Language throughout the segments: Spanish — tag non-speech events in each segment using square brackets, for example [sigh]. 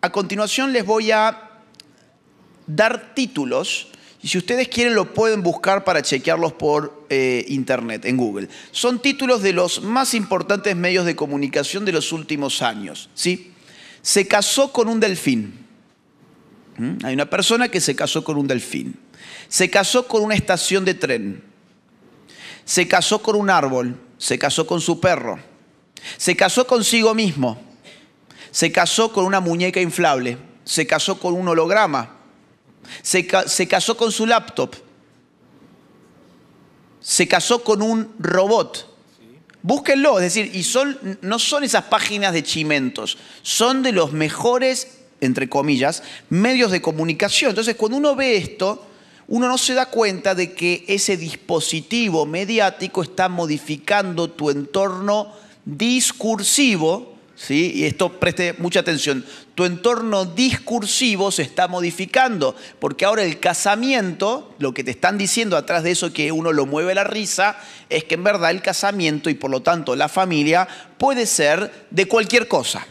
A continuación les voy a dar títulos y si ustedes quieren lo pueden buscar para chequearlos por eh, internet, en Google. Son títulos de los más importantes medios de comunicación de los últimos años. ¿sí? Se casó con un delfín. ¿Mm? Hay una persona que se casó con un delfín. Se casó con una estación de tren. Se casó con un árbol. Se casó con su perro. Se casó consigo mismo se casó con una muñeca inflable, se casó con un holograma, se, casó con su laptop, se casó con un robot. Búsquenlo, es decir, y son, no son esas páginas de chimentos, son de los mejores, entre comillas, medios de comunicación. Entonces, cuando uno ve esto, uno no se da cuenta de que ese dispositivo mediático está modificando tu entorno discursivo ¿sí? Y esto preste mucha atención. Tu entorno discursivo se está modificando, porque ahora el casamiento, lo que te están diciendo atrás de eso que uno lo mueve la risa, es que en verdad el casamiento y por lo tanto la familia puede ser de cualquier cosa.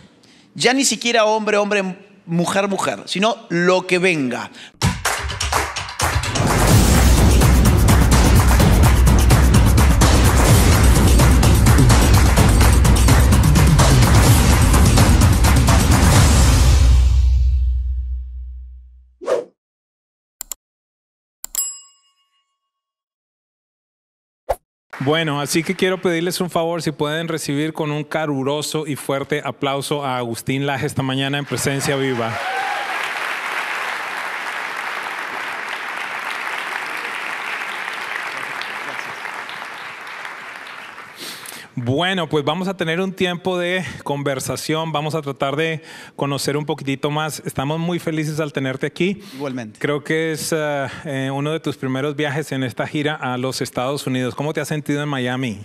Ya ni siquiera hombre, hombre, mujer, mujer, sino lo que venga. Bueno, así que quiero pedirles un favor si pueden recibir con un caruroso y fuerte aplauso a Agustín Laje esta mañana en presencia viva. Bueno, pues vamos a tener un tiempo de conversación, vamos a tratar de conocer un poquitito más. Estamos muy felices al tenerte aquí. Igualmente. Creo que es eh, eh, uno de tus primeros viajes en esta gira a los Estados Unidos. ¿Cómo te has sentido en Miami?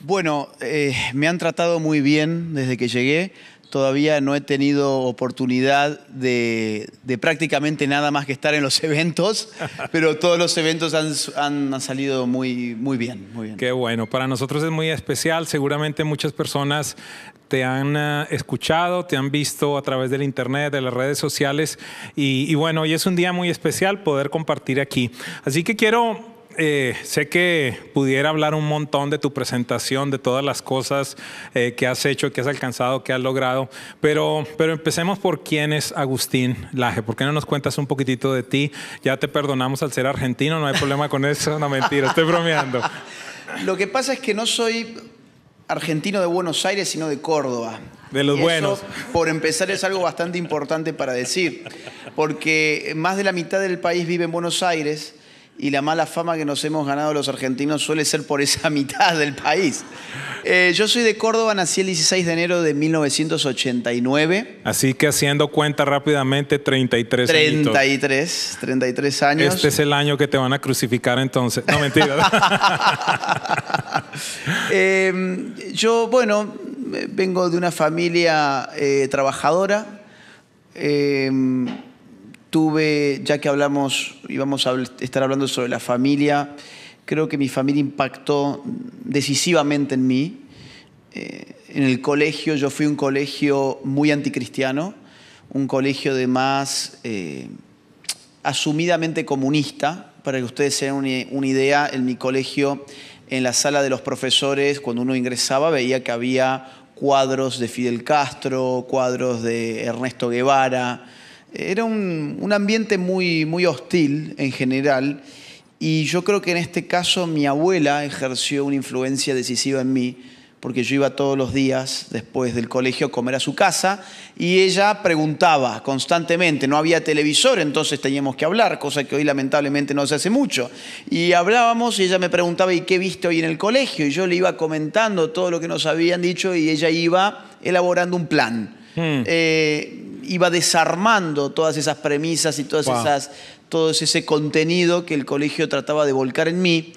Bueno, eh, me han tratado muy bien desde que llegué todavía no he tenido oportunidad de, prácticamente nada más que estar en los [laughs] eventos, pero todos los eventos han, salido muy, muy, bien, muy Qué bueno, para nosotros es muy especial, seguramente muchas personas te han eh, escuchado, te han visto a través del internet, de las redes sociales y, y bueno, hoy es un día muy especial poder compartir aquí. Así que quiero eh, sé que pudiera hablar un montón de tu presentación, de todas las cosas eh, que has hecho, que has alcanzado, que has logrado, pero, pero empecemos por quién es Agustín Laje. ¿Por qué no nos cuentas un poquitito de ti? Ya te perdonamos al ser argentino, no hay problema con eso, una mentira, estoy bromeando. [laughs] Lo que pasa es que no soy argentino de Buenos Aires, sino de Córdoba. De los buenos. por empezar, es algo bastante importante para decir, porque más de la mitad del país vive en Buenos Aires y la mala fama que nos hemos ganado los argentinos suele ser por esa [laughs] mitad del país. Eh, yo soy de Córdoba, nací el 16 de enero de 1989. Así que haciendo cuenta rápidamente, 33 años. 33, 33 años. Este es el año que te van a crucificar entonces. No, mentira. [laughs] Em, yo, bueno, vengo de una familia eh, trabajadora. Em, tuve, ya que hablamos, íbamos a estar hablando sobre la familia, creo que mi familia impactó decisivamente en mí. Eh, en el colegio, yo fui un colegio muy anticristiano, un colegio de más eh, asumidamente comunista, para que ustedes se una idea, en mi colegio, en la sala de los profesores, cuando uno ingresaba, veía que había cuadros de Fidel Castro, cuadros de Ernesto Guevara, era un, ambiente muy, muy hostil en general y yo creo que en este caso mi abuela ejerció una influencia decisiva en mí porque yo iba todos los días después del colegio a comer a su casa y ella preguntaba constantemente, no había televisor, entonces teníamos que hablar, cosa que hoy lamentablemente no se hace mucho. Y hablábamos y ella me preguntaba, ¿y qué viste hoy en el colegio? Y yo le iba comentando todo lo que nos habían dicho y ella iba elaborando un plan. Hmm. Eh, iba desarmando todas esas premisas y todas esas, todo ese contenido que el colegio trataba de volcar en mí,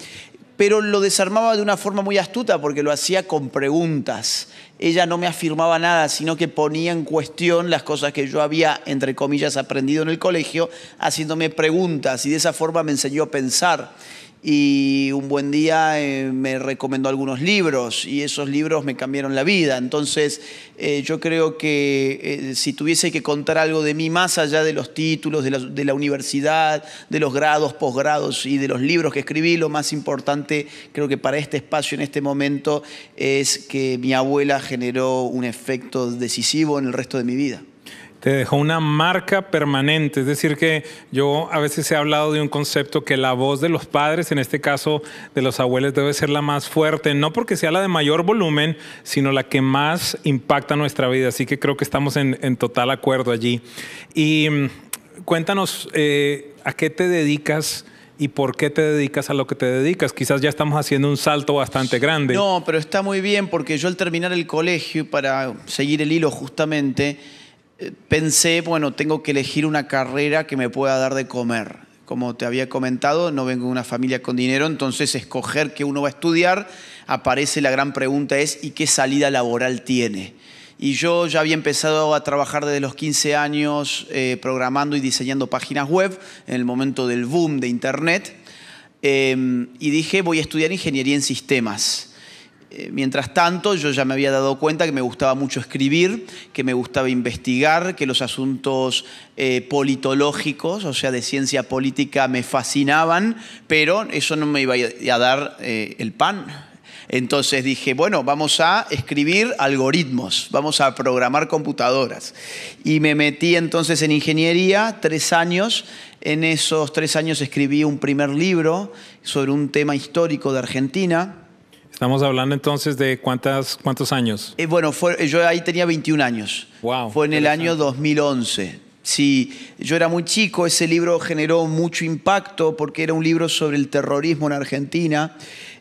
pero lo desarmaba de una forma muy astuta porque lo hacía con preguntas. Ella no me afirmaba nada, sino que ponía en cuestión las cosas que yo había, entre comillas, aprendido en el colegio, haciéndome preguntas y de esa forma me enseñó a pensar y un buen día eh, me recomendó algunos libros y esos libros me cambiaron la vida. Entonces eh, yo creo que eh, si tuviese que contar algo de mí más allá de los títulos, de la universidad, de los grados, posgrados y de los libros que escribí, lo más importante creo que para este espacio en este momento es que mi abuela generó un efecto decisivo en el resto de mi vida te dejó una marca permanente. Es decir, que yo a veces he hablado de un concepto que la voz de los padres, en este caso de los abuelos, debe ser la más fuerte, no porque sea la de mayor volumen, sino la que más impacta nuestra vida. Así que creo que estamos en, total acuerdo allí. Y mm, cuéntanos, eh, ¿a qué te dedicas? y por qué te dedicas a lo que te dedicas. Quizás ya estamos haciendo un salto bastante grande. No, pero está muy bien porque yo al terminar el colegio, para seguir el hilo justamente, eh, pensé, bueno, tengo que elegir una carrera que me pueda dar de comer. Como te había comentado, no vengo de una familia con dinero, entonces escoger qué uno va a estudiar, aparece la gran pregunta es ¿y qué salida laboral tiene? Y yo ya había empezado a trabajar desde los 15 años eh, programando y diseñando páginas web en el momento del boom de Internet. Eh, y dije, voy a estudiar ingeniería en sistemas. Eh, mientras tanto, yo ya me había dado cuenta que me gustaba mucho escribir, que me gustaba investigar, que los asuntos eh, politológicos, o sea, de ciencia política, me fascinaban, pero eso no me iba a dar eh, el pan. Entonces dije, bueno, vamos a escribir algoritmos, vamos a programar computadoras. Y me metí entonces en ingeniería, tres años. En esos tres años escribí un primer libro sobre un tema histórico de Argentina Estamos hablando entonces de cuántas, cuántos años. Eh, bueno, yo ahí tenía 21 años. fue en el año 2011. Sí, yo era muy chico, ese libro generó mucho impacto porque era un libro sobre el terrorismo en Argentina.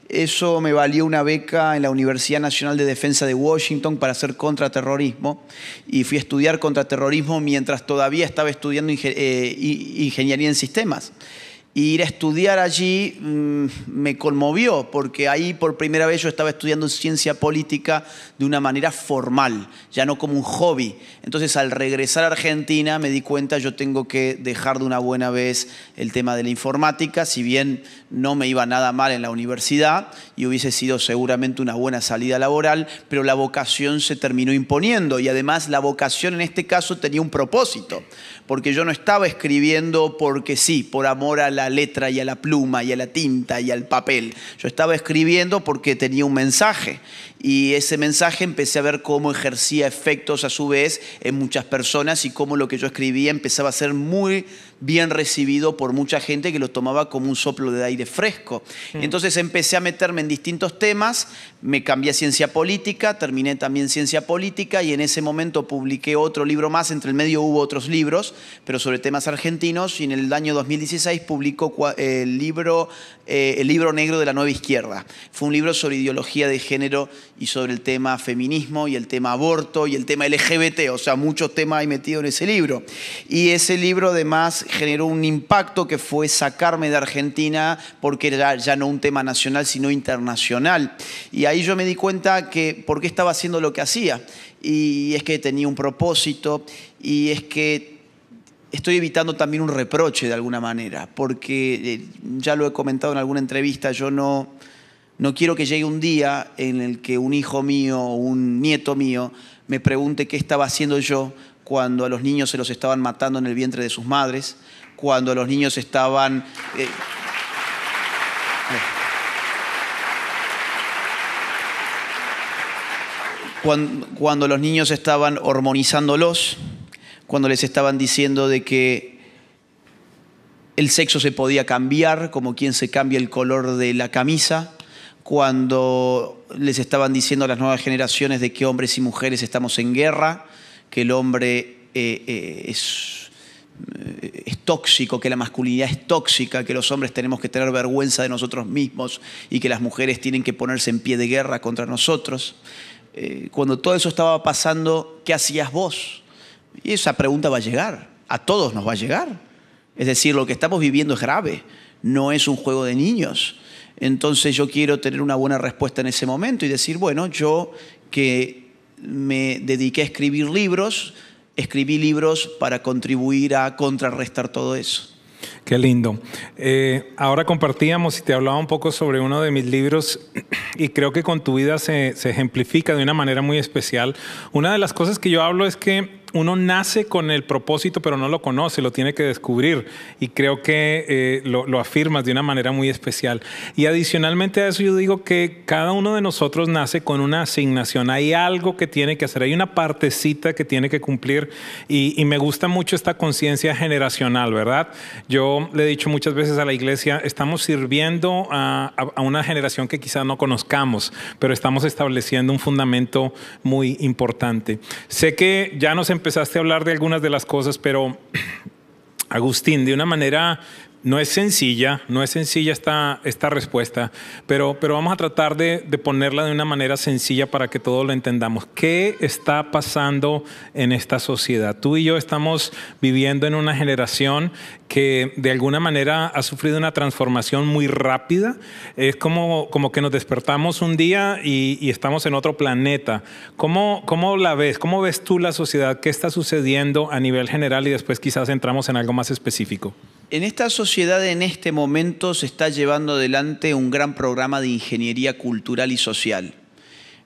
Eso me valió una beca en la Universidad Nacional de Defensa de Washington para hacer contraterrorismo y fui a estudiar contraterrorismo mientras todavía estaba estudiando eh, ingeniería en sistemas ir a estudiar allí mm, me conmovió, porque ahí por primera vez yo estaba estudiando ciencia política de una manera formal, ya no como un hobby. Entonces al regresar a Argentina me di cuenta yo tengo que dejar de una buena vez el tema de la informática, si bien no me iba nada mal en la universidad y hubiese sido seguramente una buena salida laboral, pero la vocación se terminó imponiendo y además la vocación en este caso tenía un propósito, porque yo no estaba escribiendo porque sí, por amor a la letra y a la pluma y a la tinta y al papel. Yo estaba escribiendo porque tenía un mensaje y ese mensaje empecé a ver cómo ejercía efectos a su vez en muchas personas y cómo lo que yo escribía empezaba a ser muy bien recibido por mucha gente que lo tomaba como un soplo de aire fresco. Entonces empecé a meterme en distintos temas, me cambié a ciencia política, terminé también ciencia política y en ese momento publiqué otro libro más, entre el medio hubo otros libros, pero sobre temas argentinos y en el año 2016 publicó el libro, eh, el libro negro de la nueva izquierda. Fue un libro sobre ideología de género y sobre el tema feminismo y el tema aborto y el tema LGBT, o sea, muchos temas hay metidos en ese libro. Y ese libro además generó un impacto que fue sacarme de Argentina porque era ya no un tema nacional, sino internacional. Y ahí yo me di cuenta que por qué estaba haciendo lo que hacía. Y es que tenía un propósito y es que estoy evitando también un reproche de alguna manera, porque eh, ya lo he comentado en alguna entrevista, yo no, no quiero que llegue un día en el que un hijo mío o un nieto mío me pregunte qué estaba haciendo yo cuando a los niños se los estaban matando en el vientre de sus madres, cuando a los niños estaban... Eh, cuando, cuando los niños estaban hormonizándolos, cuando les estaban diciendo de que el sexo se podía cambiar, como quien se cambia el color de la camisa, cuando les estaban diciendo a las nuevas generaciones de que hombres y mujeres estamos en guerra, que el hombre eh, eh, es, eh, es tóxico, que la masculinidad es tóxica, que los hombres tenemos que tener vergüenza de nosotros mismos y que las mujeres tienen que ponerse en pie de guerra contra nosotros. cuando todo eso estaba pasando, ¿qué hacías vos? Y esa pregunta va a llegar, a todos nos va a llegar. Es decir, lo que estamos viviendo es grave, no es un juego de niños. Entonces yo quiero tener una buena respuesta en ese momento y decir, bueno, yo que me dediqué a escribir libros, escribí libros para contribuir a contrarrestar todo eso. Qué lindo. Eh, ahora compartíamos y te hablaba un poco sobre uno de mis libros [clears throat] y creo que con tu vida se ejemplifica de una manera muy especial. Una de las cosas que yo hablo es que uno nace con el propósito, pero no lo conoce, lo tiene que descubrir. Y creo que eh, lo, afirmas de una manera muy especial. Y adicionalmente a eso yo digo que cada uno de nosotros nace con una asignación. Hay algo que tiene que hacer, hay una partecita que tiene que cumplir. Y, me gusta mucho esta conciencia generacional, ¿verdad? Yo le he dicho muchas veces a la iglesia, estamos sirviendo a, una generación que quizás no conozcamos, pero estamos estableciendo un fundamento muy importante. Sé que ya nos empezaste a hablar de algunas de las cosas, pero [clears throat] Agustín, de una manera no es sencilla, no es sencilla esta, respuesta, pero, pero vamos a tratar de, ponerla de una manera sencilla para que todos lo entendamos. ¿Qué está pasando en esta sociedad? Tú y yo estamos viviendo en una generación que de alguna manera ha sufrido una transformación muy rápida. Es como, como que nos despertamos un día y, estamos en otro planeta. ¿Cómo, ¿Cómo la ves? ¿Cómo ves tú la sociedad? ¿Qué está sucediendo a nivel general? Y después quizás entramos en algo más específico. En esta sociedad en este momento se está llevando adelante un gran programa de ingeniería cultural y social.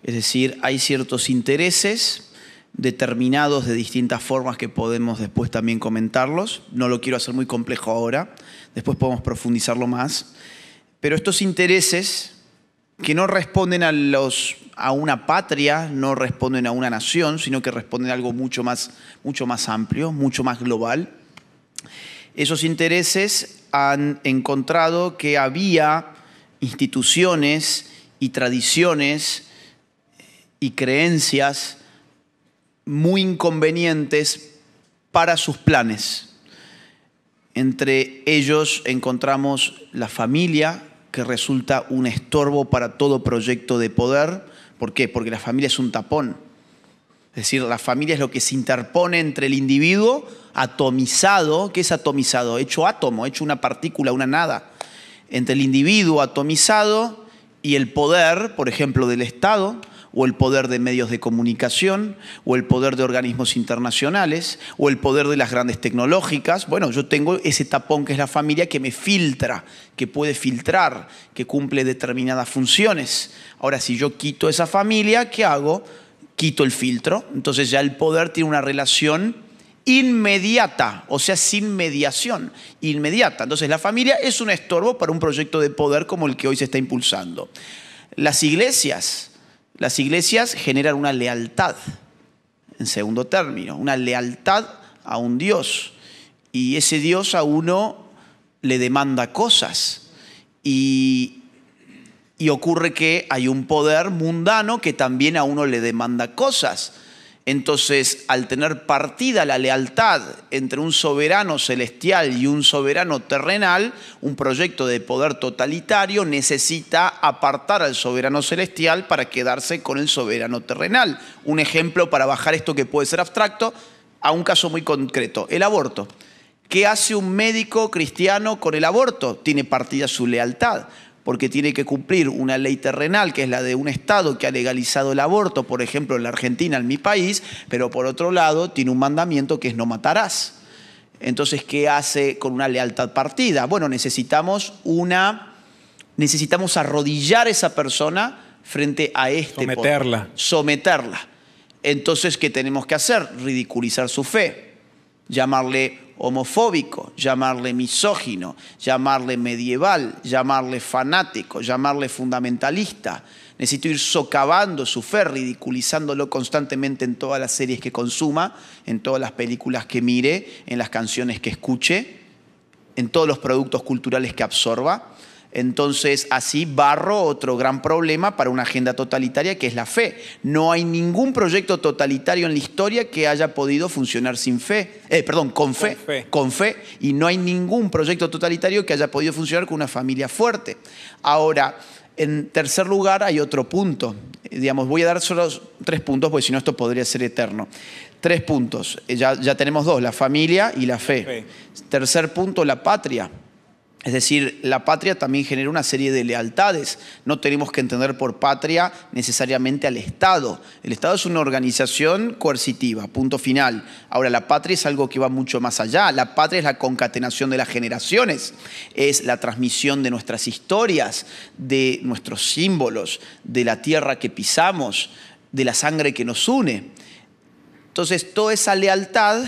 Es decir, hay ciertos intereses determinados de distintas formas que podemos después también comentarlos. No lo quiero hacer muy complejo ahora, después podemos profundizarlo más. Pero estos intereses que no responden a, una patria, no responden a una nación, sino que responden a algo mucho más, mucho más amplio, mucho más global esos intereses han encontrado que había instituciones y tradiciones eh, y creencias muy inconvenientes para sus planes. Entre ellos encontramos la familia, que resulta un estorbo para todo proyecto de poder. ¿Por qué? Porque la familia es un tapón es decir, la familia es lo que se interpone entre el individuo atomizado, que es atomizado, hecho átomo, hecho una partícula, una nada, entre el individuo atomizado y el poder, por ejemplo, del Estado, o el poder de medios de comunicación, o el poder de organismos internacionales, o el poder de las grandes tecnológicas. Bueno, yo tengo ese tapón que es la familia que me filtra, que puede filtrar, que cumple determinadas funciones. Ahora, si yo quito esa familia, ¿qué hago? quito el filtro. Entonces ya el poder tiene una relación inmediata, o sea, sin mediación, inmediata. Entonces la familia es un estorbo para un proyecto de poder como el que hoy se está impulsando. Las iglesias, las iglesias generan una lealtad, en segundo término, una lealtad a un Dios. Y ese Dios a uno le demanda cosas. Y, y ocurre que hay un poder mundano que también a uno le demanda cosas. Entonces, al tener partida la lealtad entre un soberano celestial y un soberano terrenal, un proyecto de poder totalitario necesita apartar al soberano celestial para quedarse con el soberano terrenal. Un ejemplo para bajar esto que puede ser abstracto a un caso muy concreto, el aborto. ¿Qué hace un médico cristiano con el aborto? Tiene partida su lealtad porque tiene que cumplir una ley terrenal, que es la de un Estado que ha legalizado el aborto, por ejemplo, en la Argentina, en mi país, pero por otro lado tiene un mandamiento que es no matarás. Entonces, ¿qué hace con una lealtad partida? Bueno, necesitamos una. necesitamos arrodillar a esa persona frente a este. Someterla. Someterla. Entonces, ¿qué tenemos que hacer? Ridiculizar su fe, llamarle homofóbico, llamarle misógino, llamarle medieval, llamarle fanático, llamarle fundamentalista. Necesito ir socavando su fe, ridiculizándolo constantemente en todas las series que consuma, en todas las películas que mire, en las canciones que escuche, en todos los productos culturales que absorba. Entonces, así barro otro gran problema para una agenda totalitaria que es la fe. No hay ningún proyecto totalitario en la historia que haya podido funcionar sin fe, eh, perdón, con fe, con fe, y no hay ningún proyecto totalitario que haya podido funcionar con una familia fuerte. Ahora, en tercer lugar, hay otro punto. Digamos, voy a dar solo tres puntos, porque si no esto podría ser eterno. Tres puntos. Ya, tenemos dos, la familia y la fe. Tercer punto, la patria. Es decir, la patria también genera una serie de lealtades. No tenemos que entender por patria necesariamente al Estado. El Estado es una organización coercitiva, punto final. Ahora, la patria es algo que va mucho más allá. La patria es la concatenación de las generaciones, es la transmisión de nuestras historias, de nuestros símbolos, de la tierra que pisamos, de la sangre que nos une. Entonces, toda esa lealtad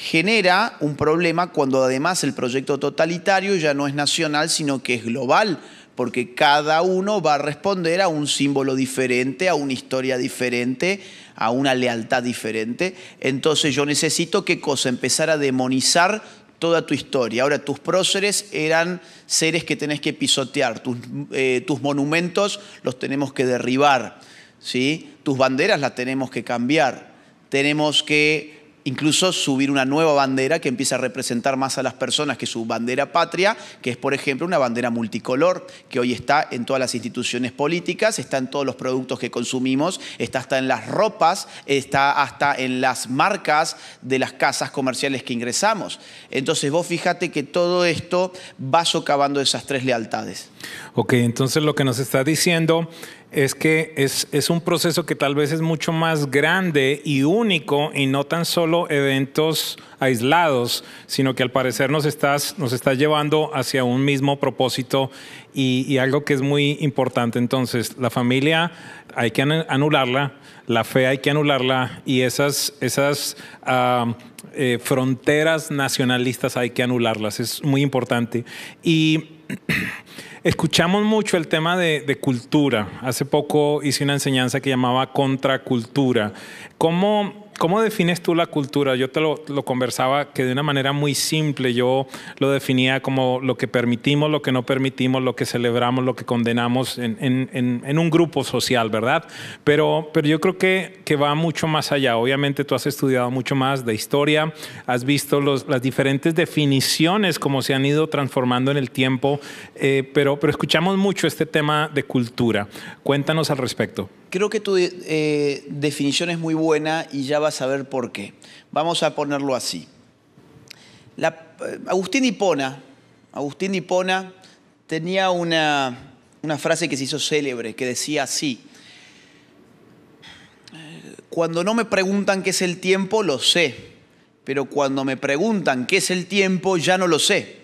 genera un problema cuando además el proyecto totalitario ya no es nacional, sino que es global, porque cada uno va a responder a un símbolo diferente, a una historia diferente, a una lealtad diferente. Entonces yo necesito ¿qué cosa, empezar a demonizar toda tu historia. Ahora, tus próceres eran seres que tenés que pisotear, tus, eh, tus monumentos los tenemos que derribar, ¿sí? tus banderas las tenemos que cambiar, tenemos que incluso subir una nueva bandera que empieza a representar más a las personas que su bandera patria, que es por ejemplo una bandera multicolor, que hoy está en todas las instituciones políticas, está en todos los productos que consumimos, está hasta en las ropas, está hasta en las marcas de las casas comerciales que ingresamos. Entonces vos fíjate que todo esto va socavando esas tres lealtades. Ok, entonces lo que nos está diciendo es que es, un proceso que tal vez es mucho más grande y único y no tan solo eventos aislados, sino que al parecer nos estás, nos estás llevando hacia un mismo propósito y, algo que es muy importante. Entonces, la familia hay que anularla, la fe hay que anularla y esas, esas ah, eh, fronteras nacionalistas hay que anularlas, es muy importante. Y [clears throat] Escuchamos mucho el tema de, cultura. Hace poco hice una enseñanza que llamaba contracultura. ¿Cómo ¿Cómo defines tú la cultura? Yo te lo, conversaba que de una manera muy simple yo lo definía como lo que permitimos, lo que no permitimos, lo que celebramos, lo que condenamos en, un grupo social, ¿verdad? Pero, pero yo creo que, que, va mucho más allá. Obviamente tú has estudiado mucho más de historia, has visto las diferentes definiciones como se han ido transformando en el tiempo, eh, pero, pero escuchamos mucho este tema de cultura. Cuéntanos al respecto. Creo que tu eh, definición es muy buena y ya vas a ver por qué. Vamos a ponerlo así. Eh, Agustín Hipona, Agustín tenía una frase que se hizo célebre, que decía así, eh, cuando no me preguntan qué es el tiempo, lo sé, pero cuando me preguntan qué es el tiempo, ya no lo sé.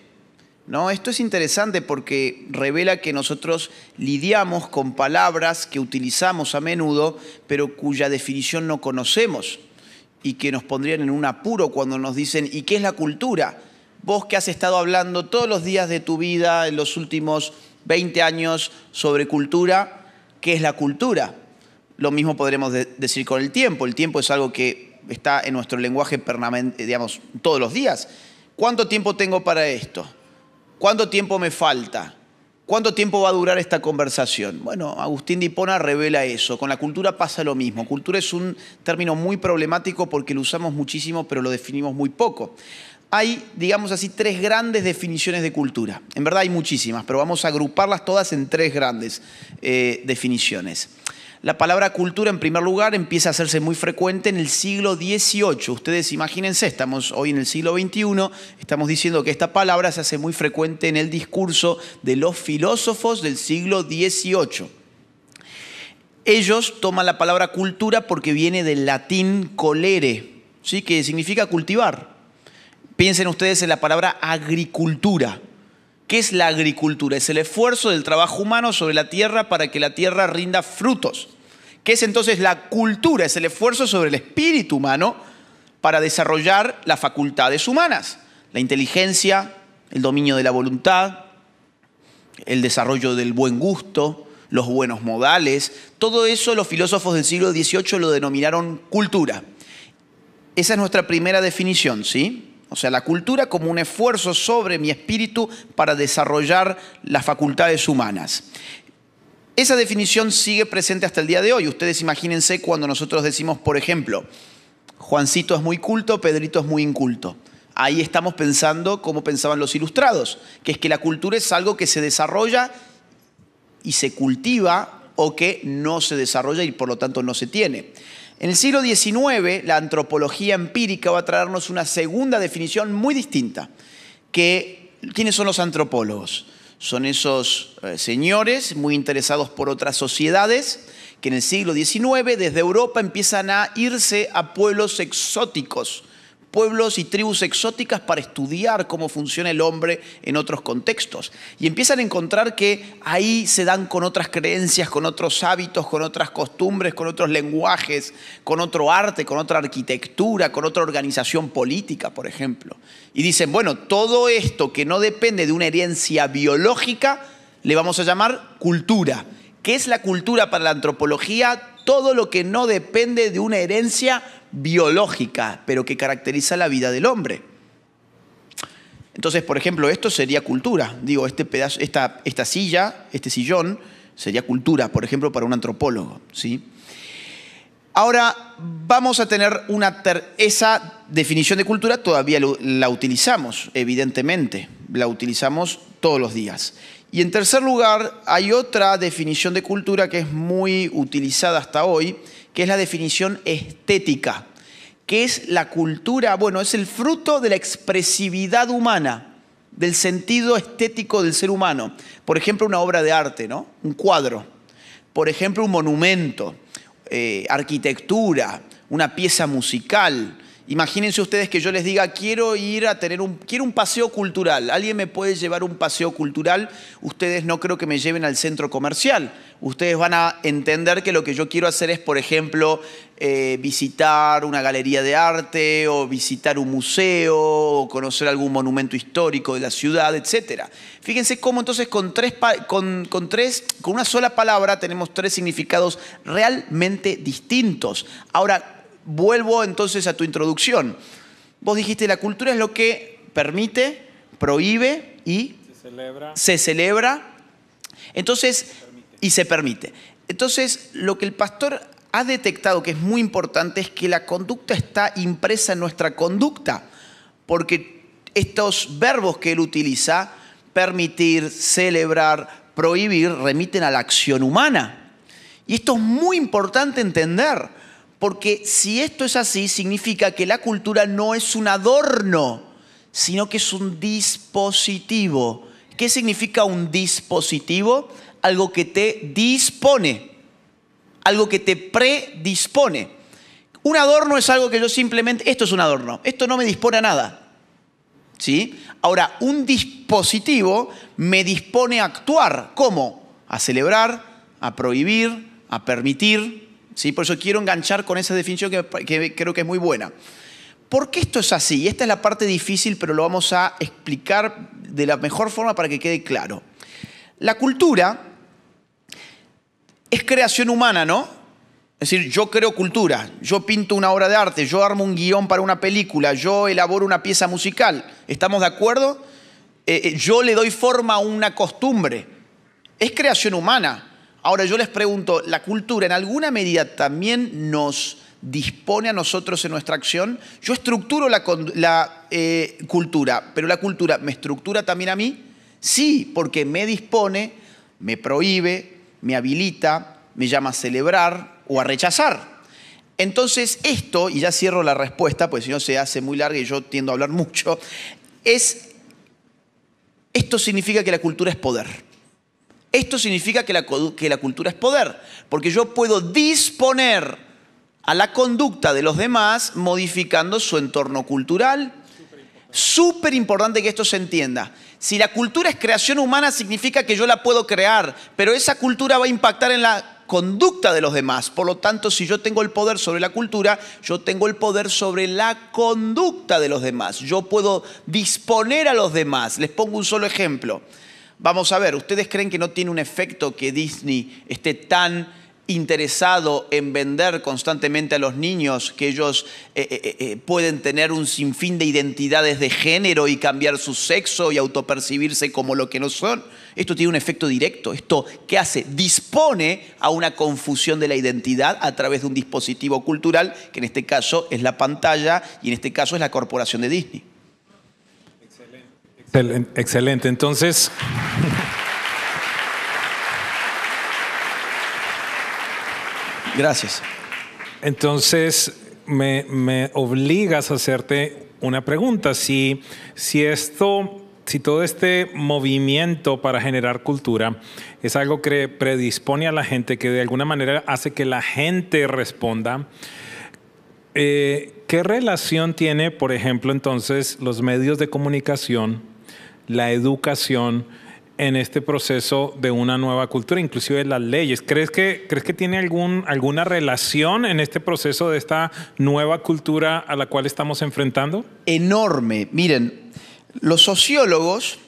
¿No? Esto es interesante porque revela que nosotros lidiamos con palabras que utilizamos a menudo, pero cuya definición no conocemos y que nos pondrían en un apuro cuando nos dicen, ¿y qué es la cultura? Vos que has estado hablando todos los días de tu vida en los últimos 20 años sobre cultura, ¿qué es la cultura? Lo mismo podremos decir con el tiempo. El tiempo es algo que está en nuestro lenguaje, digamos, todos los días. ¿Cuánto tiempo tengo para esto? ¿Cuánto tiempo me falta? ¿Cuánto tiempo va a durar esta conversación? Bueno, Agustín Dipona revela eso. Con la cultura pasa lo mismo. Cultura es un término muy problemático porque lo usamos muchísimo, pero lo definimos muy poco. Hay, digamos así, tres grandes definiciones de cultura. En verdad hay muchísimas, pero vamos a agruparlas todas en tres grandes eh, definiciones. La palabra cultura, en primer lugar, empieza a hacerse muy frecuente en el siglo XVIII. Ustedes imagínense, estamos hoy en el siglo XXI, estamos diciendo que esta palabra se hace muy frecuente en el discurso de los filósofos del siglo XVIII. Ellos toman la palabra cultura porque viene del latín colere, ¿sí? que significa cultivar. Piensen ustedes en la palabra agricultura. ¿Qué es la agricultura? Es el esfuerzo del trabajo humano sobre la tierra para que la tierra rinda frutos que es entonces la cultura, es el esfuerzo sobre el espíritu humano para desarrollar las facultades humanas, la inteligencia, el dominio de la voluntad, el desarrollo del buen gusto, los buenos modales, todo eso los filósofos del siglo XVIII lo denominaron cultura. Esa es nuestra primera definición, ¿sí? O sea, la cultura como un esfuerzo sobre mi espíritu para desarrollar las facultades humanas. Esa definición sigue presente hasta el día de hoy. Ustedes imagínense cuando nosotros decimos, por ejemplo, Juancito es muy culto, Pedrito es muy inculto. Ahí estamos pensando como pensaban los ilustrados, que es que la cultura es algo que se desarrolla y se cultiva o que no se desarrolla y por lo tanto no se tiene. En el siglo XIX, la antropología empírica va a traernos una segunda definición muy distinta, que ¿quiénes son los antropólogos? Son esos eh, señores muy interesados por otras sociedades que en el siglo XIX desde Europa empiezan a irse a pueblos exóticos pueblos y tribus exóticas para estudiar cómo funciona el hombre en otros contextos. Y empiezan a encontrar que ahí se dan con otras creencias, con otros hábitos, con otras costumbres, con otros lenguajes, con otro arte, con otra arquitectura, con otra organización política, por ejemplo. Y dicen, bueno, todo esto que no depende de una herencia biológica, le vamos a llamar cultura. ¿Qué es la cultura para la antropología? todo lo que no depende de una herencia biológica, pero que caracteriza la vida del hombre. Entonces, por ejemplo, esto sería cultura. Digo, este pedazo, esta, esta silla, este sillón, sería cultura, por ejemplo, para un antropólogo. ¿sí? Ahora vamos a tener una esa definición de cultura, todavía la utilizamos, evidentemente, la utilizamos todos los días. Y en tercer lugar, hay otra definición de cultura que es muy utilizada hasta hoy, que es la definición estética. que es la cultura? Bueno, es el fruto de la expresividad humana, del sentido estético del ser humano. Por ejemplo, una obra de arte, ¿no? Un cuadro. Por ejemplo, un monumento, eh, arquitectura, una pieza musical, Imagínense ustedes que yo les diga, quiero ir a tener un, quiero un paseo cultural. ¿Alguien me puede llevar un paseo cultural? Ustedes no creo que me lleven al centro comercial. Ustedes van a entender que lo que yo quiero hacer es, por ejemplo, eh, visitar una galería de arte o visitar un museo o conocer algún monumento histórico de la ciudad, etc. Fíjense cómo entonces con, tres, con, con, tres, con una sola palabra tenemos tres significados realmente distintos. Ahora, vuelvo entonces a tu introducción. Vos dijiste, la cultura es lo que permite, prohíbe y se celebra. Entonces, y se permite. Entonces, lo que el pastor ha detectado que es muy importante es que la conducta está impresa en nuestra conducta, porque estos verbos que él utiliza, permitir, celebrar, prohibir, remiten a la acción humana. Y esto es muy importante entender, porque si esto es así, significa que la cultura no es un adorno, sino que es un dispositivo. ¿Qué significa un dispositivo? Algo que te dispone, algo que te predispone. Un adorno es algo que yo simplemente, esto es un adorno, esto no me dispone a nada. ¿Sí? Ahora, un dispositivo me dispone a actuar. ¿Cómo? A celebrar, a prohibir, a permitir, por eso quiero enganchar con esa definición que, creo que es muy buena. ¿Por qué esto es así? Esta es la parte difícil, pero lo vamos a explicar de la mejor forma para que quede claro. La cultura es creación humana, ¿no? Es decir, yo creo cultura, yo pinto una obra de arte, yo armo un guión para una película, yo elaboro una pieza musical. ¿Estamos de acuerdo? Eh, eh, yo le doy forma a una costumbre. Es creación humana. Ahora yo les pregunto, ¿la cultura en alguna medida también nos dispone a nosotros en nuestra acción? Yo estructuro la, eh, cultura, pero la cultura me estructura también a mí. Sí, porque me dispone, me prohíbe, me habilita, me llama a celebrar o a rechazar. Entonces esto, y ya cierro la respuesta, pues si no se hace muy larga y yo tiendo a hablar [laughs] mucho, es, esto significa que la cultura es poder. Esto significa que la, cultura es poder, porque yo puedo disponer a la conducta de los demás modificando su entorno cultural. Súper importante que esto se entienda. Si la cultura es creación humana, significa que yo la puedo crear, pero esa cultura va a impactar en la conducta de los demás. Por lo tanto, si yo tengo el poder sobre la cultura, yo tengo el poder sobre la conducta de los demás. Yo puedo disponer a los demás. Les pongo un solo ejemplo. Vamos a ver, ¿ustedes creen que no tiene un efecto que Disney esté tan interesado en vender constantemente a los niños, que ellos eh, eh, eh, pueden tener un sinfín de identidades de género y cambiar su sexo y autopercibirse como lo que no son. Esto tiene un efecto directo. Esto, ¿qué hace? Dispone a una confusión de la identidad a través de un dispositivo cultural, que en este caso es la pantalla y en este caso es la corporación de Disney. Excelente. Entonces... Gracias. Entonces, me, obligas a hacerte una pregunta. Si, si esto, si todo este movimiento para generar cultura es algo que predispone a la gente, que de alguna manera hace que la gente responda, eh, ¿qué relación tiene, por ejemplo, entonces los medios de comunicación? la educación en este proceso de una nueva cultura, inclusive las leyes. ¿Crees que, ¿crees que tiene algún, alguna relación en este proceso de esta nueva cultura a la cual estamos enfrentando? Enorme. Miren, los sociólogos,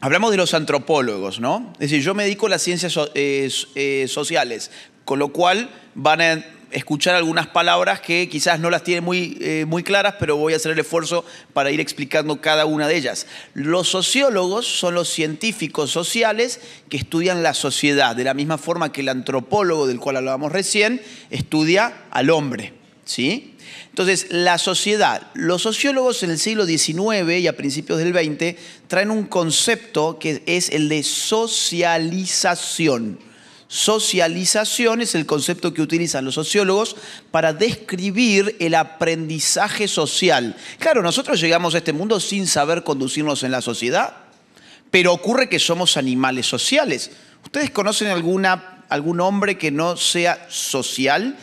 hablamos de los antropólogos, ¿no? Es decir, yo me dedico a las ciencias eh, eh, sociales, con lo cual van a escuchar algunas palabras que quizás no las tiene muy, eh, muy claras, pero voy a hacer el esfuerzo para ir explicando cada una de ellas. Los sociólogos son los científicos sociales que estudian la sociedad, de la misma forma que el antropólogo, del cual hablábamos recién, estudia al hombre. ¿sí? Entonces, la sociedad. Los sociólogos en el siglo XIX y a principios del XX traen un concepto que es el de socialización. Socialización es el concepto que utilizan los sociólogos para describir el aprendizaje social. Claro, nosotros llegamos a este mundo sin saber conducirnos en la sociedad, pero ocurre que somos animales sociales. ¿Ustedes conocen alguna, algún hombre que no sea social?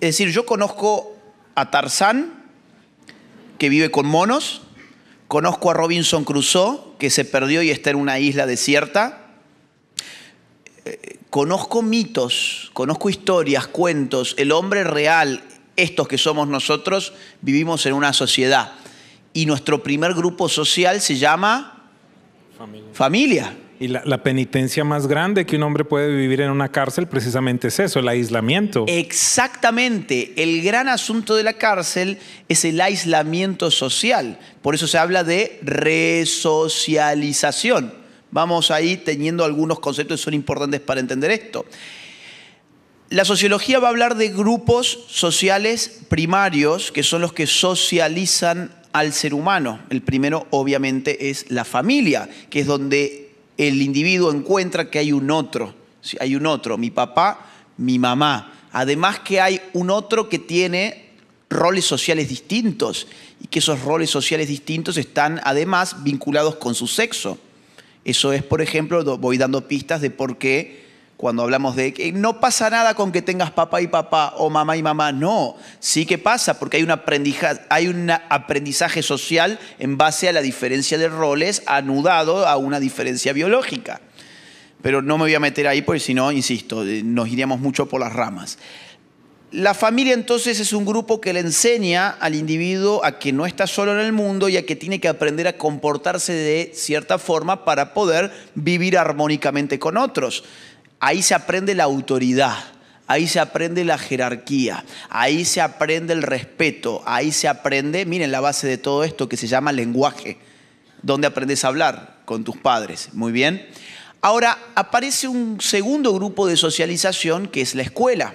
Es decir, yo conozco a Tarzán, que vive con monos, conozco a Robinson Crusoe, que se perdió y está en una isla desierta Conozco mitos, conozco historias, cuentos. El hombre real, estos que somos nosotros, vivimos en una sociedad. Y nuestro primer grupo social se llama familia. Y la, penitencia más grande que un hombre puede vivir en una cárcel precisamente es eso, el aislamiento. Exactamente. El gran asunto de la cárcel es el aislamiento social. Por eso se habla de resocialización. Vamos ahí teniendo algunos conceptos que son importantes para entender esto. La sociología va a hablar de grupos sociales primarios, que son los que socializan al ser humano. El primero, obviamente, es la familia, que es donde el individuo encuentra que hay un otro. hay un otro, mi papá, mi mamá. Además que hay un otro que tiene roles sociales distintos y que esos roles sociales distintos están además vinculados con su sexo. Eso es, por ejemplo, voy dando pistas de por qué cuando hablamos de que no pasa nada con que tengas papá y papá o mamá y mamá, no, sí que pasa porque hay un, aprendizaje, hay un aprendizaje social en base a la diferencia de roles anudado a una diferencia biológica. Pero no me voy a meter ahí porque si no, insisto, eh, nos iríamos mucho por las ramas. La familia entonces es un grupo que le enseña al individuo a que no está solo en el mundo y a que tiene que aprender a comportarse de cierta forma para poder vivir armónicamente con otros. Ahí se aprende la autoridad, ahí se aprende la jerarquía, ahí se aprende el respeto, ahí se aprende, miren la base de todo esto que se llama lenguaje, donde aprendes a hablar con tus padres. Muy bien. Ahora aparece un segundo grupo de socialización que es la escuela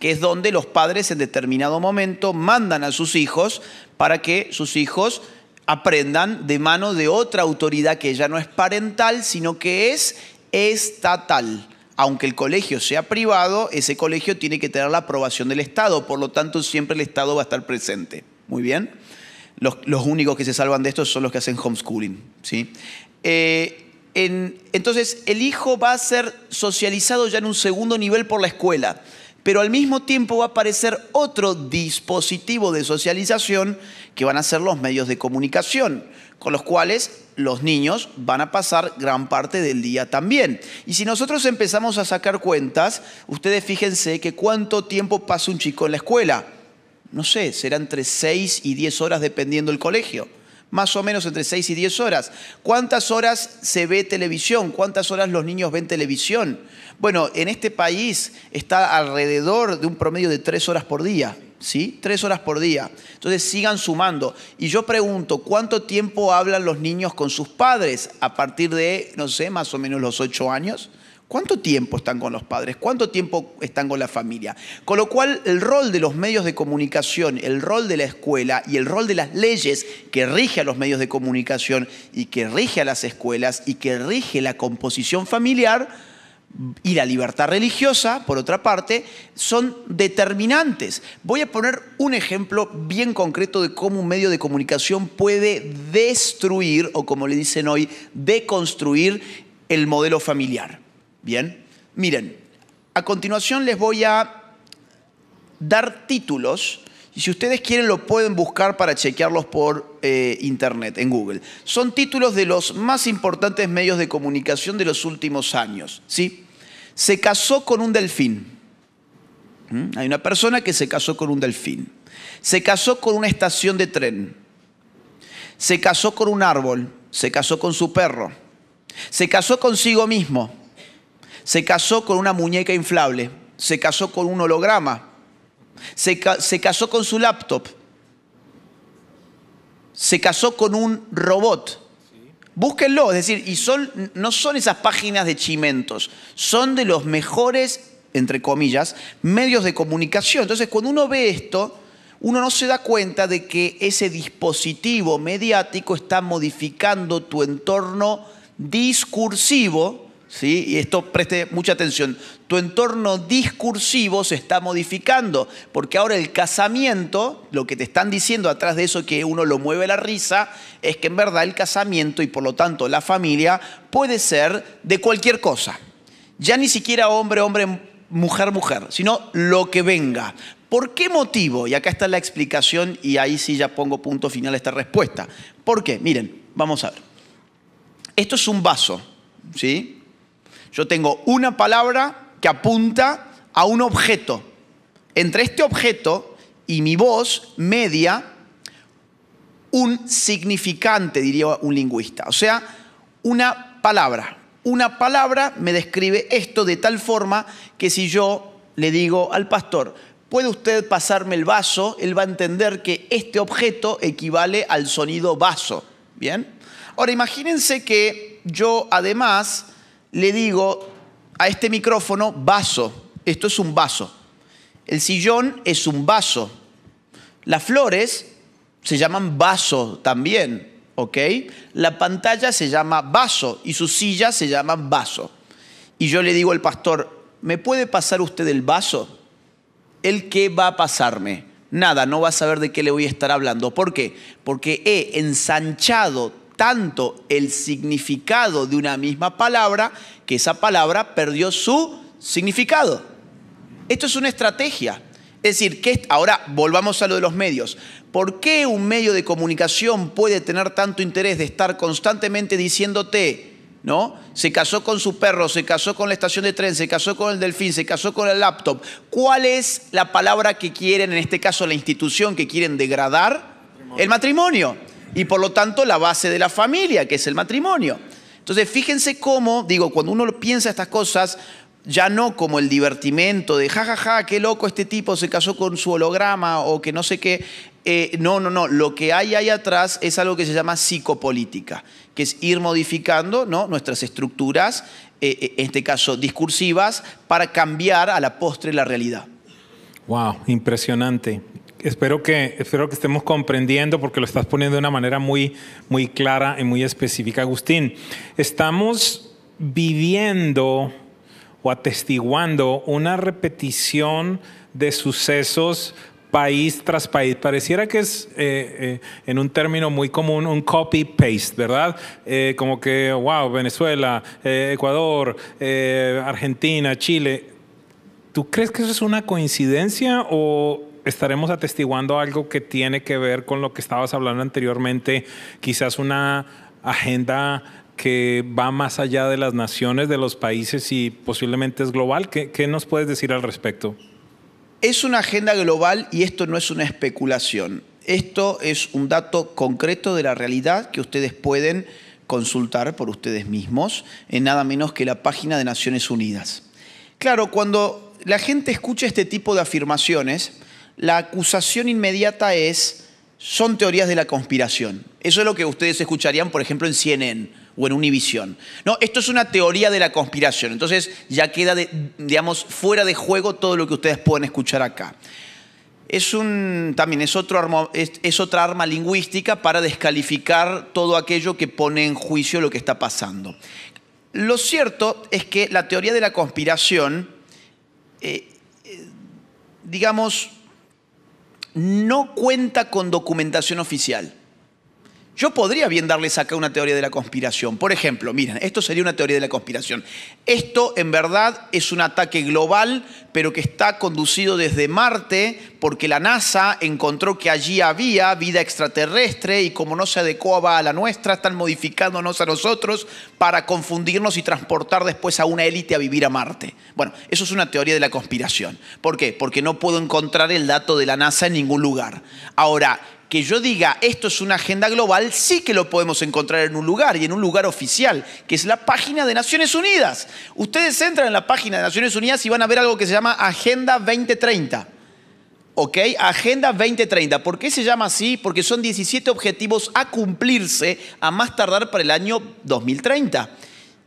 que es donde los padres en determinado momento mandan a sus hijos para que sus hijos aprendan de mano de otra autoridad que ya no es parental, sino que es estatal. Aunque el colegio sea privado, ese colegio tiene que tener la aprobación del Estado, por lo tanto siempre el Estado va a estar presente. Muy bien. Los, únicos que se salvan de esto son los que hacen homeschooling. ¿sí? Eh, entonces, el hijo va a ser socializado ya en un segundo nivel por la escuela pero al mismo tiempo va a aparecer otro dispositivo de socialización que van a ser los medios de comunicación, con los cuales los niños van a pasar gran parte del día también. Y si nosotros empezamos a sacar cuentas, ustedes fíjense que cuánto tiempo pasa un chico en la escuela. No sé, será entre 6 y 10 horas dependiendo del colegio más o menos entre 6 y 10 horas. ¿Cuántas horas se ve televisión? ¿Cuántas horas los niños ven televisión? Bueno, en este país está alrededor de un promedio de 3 horas por día. ¿Sí? Tres horas por día. Entonces sigan sumando. Y yo pregunto, ¿cuánto tiempo hablan los niños con sus padres a partir de, no sé, más o menos los ocho años? ¿Cuánto tiempo están con los padres? ¿Cuánto tiempo están con la familia? Con lo cual, el rol de los medios de comunicación, el rol de la escuela y el rol de las leyes que rige a los medios de comunicación y que rige a las escuelas y que rige la composición familiar y la libertad religiosa, por otra parte, son determinantes. Voy a poner un ejemplo bien concreto de cómo un medio de comunicación puede destruir, o como le dicen hoy, deconstruir el modelo familiar. Bien, miren, a continuación les voy a dar títulos y si ustedes quieren lo pueden buscar para chequearlos por eh, internet, en Google. Son títulos de los más importantes medios de comunicación de los últimos años. ¿sí? Se casó con un delfín. ¿Mm? Hay una persona que se casó con un delfín. Se casó con una estación de tren. Se casó con un árbol. Se casó con su perro. Se casó consigo mismo se casó con una muñeca inflable, se casó con un holograma, se, casó con su laptop, se casó con un robot. Búsquenlo, es decir, y son, no son esas páginas de chimentos, son de los mejores, entre comillas, medios de comunicación. Entonces, cuando uno ve esto, uno no se da cuenta de que ese dispositivo mediático está modificando tu entorno discursivo ¿sí? Y esto preste mucha atención. Tu entorno discursivo se está modificando, porque ahora el casamiento, lo que te están diciendo atrás de eso que uno lo mueve la risa, es que en verdad el casamiento y por lo tanto la familia puede ser de cualquier cosa. Ya ni siquiera hombre, hombre, mujer, mujer, sino lo que venga. ¿Por qué motivo? Y acá está la explicación y ahí sí ya pongo punto final a esta respuesta. ¿Por qué? Miren, vamos a ver. Esto es un vaso, ¿sí? Yo tengo una palabra que apunta a un objeto. Entre este objeto y mi voz media un significante, diría un lingüista. O sea, una palabra. Una palabra me describe esto de tal forma que si yo le digo al pastor, ¿puede usted pasarme el vaso? Él va a entender que este objeto equivale al sonido vaso. ¿Bien? Ahora imagínense que yo además le digo a este micrófono vaso. Esto es un vaso. El sillón es un vaso. Las flores se llaman vaso también, ¿ok? La pantalla se llama vaso y su silla se llama vaso. Y yo le digo al pastor, ¿me puede pasar usted el vaso? ¿El qué va a pasarme? Nada, no va a saber de qué le voy a estar hablando. ¿Por qué? Porque he ensanchado tanto el significado de una misma palabra que esa palabra perdió su significado. Esto es una estrategia. Es decir, que ahora volvamos a lo de los medios. ¿Por qué un medio de comunicación puede tener tanto interés de estar constantemente diciéndote, ¿no? Se casó con su perro, se casó con la estación de tren, se casó con el delfín, se casó con el laptop. ¿Cuál es la palabra que quieren, en este caso la institución que quieren degradar? El matrimonio. El matrimonio y por lo tanto la base de la familia, que es el matrimonio. Entonces, fíjense cómo, digo, cuando uno piensa estas cosas, ya no como el divertimento de jajaja, ja, ja, qué loco este tipo se casó con su holograma o que no sé qué. Eh, no, no, no. Lo que hay ahí atrás es algo que se llama psicopolítica, que es ir modificando ¿no? nuestras estructuras, eh, eh, en este caso discursivas, para cambiar a la postre la realidad. Wow, impresionante espero que, espero que estemos comprendiendo porque lo estás poniendo de una manera muy, muy clara y muy específica, Agustín. Estamos viviendo o atestiguando una repetición de sucesos país tras país. Pareciera que es, eh, eh, en un término muy común, un copy-paste, ¿verdad? Eh, como que, wow, Venezuela, Ecuador, Argentina, Chile. ¿Tú crees que eso es una coincidencia o estaremos atestiguando algo que tiene que ver con lo que estabas hablando anteriormente, quizás una agenda que va más allá de las naciones, de los países y posiblemente es global. ¿Qué, nos puedes decir al respecto? Es una agenda global y esto no es una especulación. Esto es un dato concreto de la realidad que ustedes pueden consultar por ustedes mismos en nada menos que la página de Naciones Unidas. Claro, cuando la gente escucha este tipo de afirmaciones, la acusación inmediata es, son teorías de la conspiración. Eso es lo que ustedes escucharían, por ejemplo, en CNN o en Univision. No, esto es una teoría de la conspiración. Entonces ya queda, digamos, fuera de juego todo lo que ustedes pueden escuchar acá. Es un, también es, otro es, otra arma lingüística para descalificar todo aquello que pone en juicio lo que está pasando. Lo cierto es que la teoría de la conspiración, eh, eh, digamos, no cuenta con documentación oficial. Yo podría bien darles acá una teoría de la conspiración. Por ejemplo, miren, esto sería una teoría de la conspiración. Esto en verdad es un ataque global, pero que está conducido desde Marte, porque la NASA encontró que allí había vida extraterrestre y como no se adecuaba a la nuestra, están modificándonos a nosotros para confundirnos y transportar después a una élite a vivir a Marte. Bueno, eso es una teoría de la conspiración. ¿Por qué? Porque no puedo encontrar el dato de la NASA en ningún lugar. Ahora, que yo diga esto es una agenda global, sí que lo podemos encontrar en un lugar y en un lugar oficial, que es la página de Naciones Unidas. Ustedes entran en la página de Naciones Unidas y van a ver algo que se llama Agenda 2030. ¿Ok? Agenda 2030. ¿Por qué se llama así? Porque son 17 objetivos a cumplirse a más tardar para el año 2030.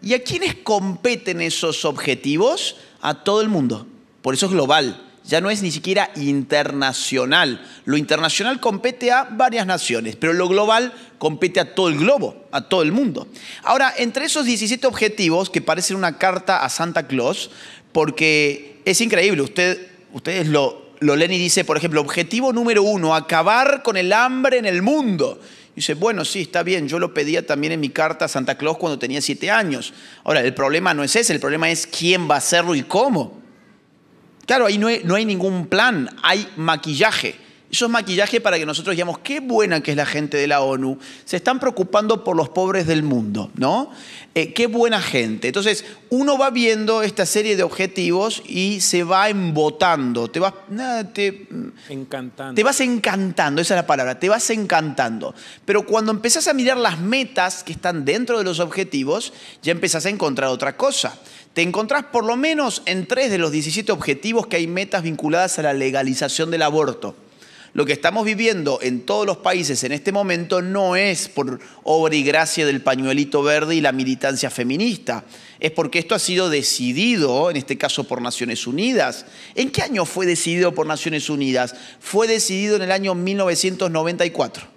¿Y a quiénes competen esos objetivos? A todo el mundo. Por eso es global ya no es ni siquiera internacional. Lo internacional compete a varias naciones, pero lo global compete a todo el globo, a todo el mundo. Ahora, entre esos 17 objetivos que parecen una carta a Santa Claus, porque es increíble, usted, ustedes lo, lo leen y dice, por ejemplo, objetivo número uno, acabar con el hambre en el mundo. Y dice, bueno, sí, está bien, yo lo pedía también en mi carta a Santa Claus cuando tenía siete años. Ahora, el problema no es ese, el problema es quién va a hacerlo y cómo. Claro, ahí no hay, ningún plan, hay maquillaje. Eso es maquillaje para que nosotros digamos qué buena que es la gente de la ONU. Se están preocupando por los pobres del mundo, ¿no? Eh, qué buena gente. Entonces, uno va viendo esta serie de objetivos y se va embotando. Te vas. te, mm, encantando. Te vas encantando, esa es la palabra. Te vas encantando. Pero cuando empezás a mirar las metas que están dentro de los objetivos, ya empezás a encontrar otra cosa te encontrás por lo menos en tres de los 17 objetivos que hay metas vinculadas a la legalización del aborto. Lo que estamos viviendo en todos los países en este momento no es por obra y gracia del pañuelito verde y la militancia feminista, es porque esto ha sido decidido, en este caso por Naciones Unidas. ¿En qué año fue decidido por Naciones Unidas? Fue decidido en el año 1994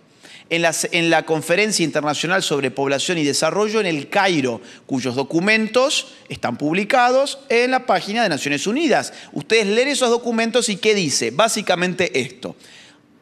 en, la Conferencia Internacional sobre Población y Desarrollo en el Cairo, cuyos documentos están publicados en la página de Naciones Unidas. Ustedes leen esos documentos y ¿qué dice? Básicamente esto.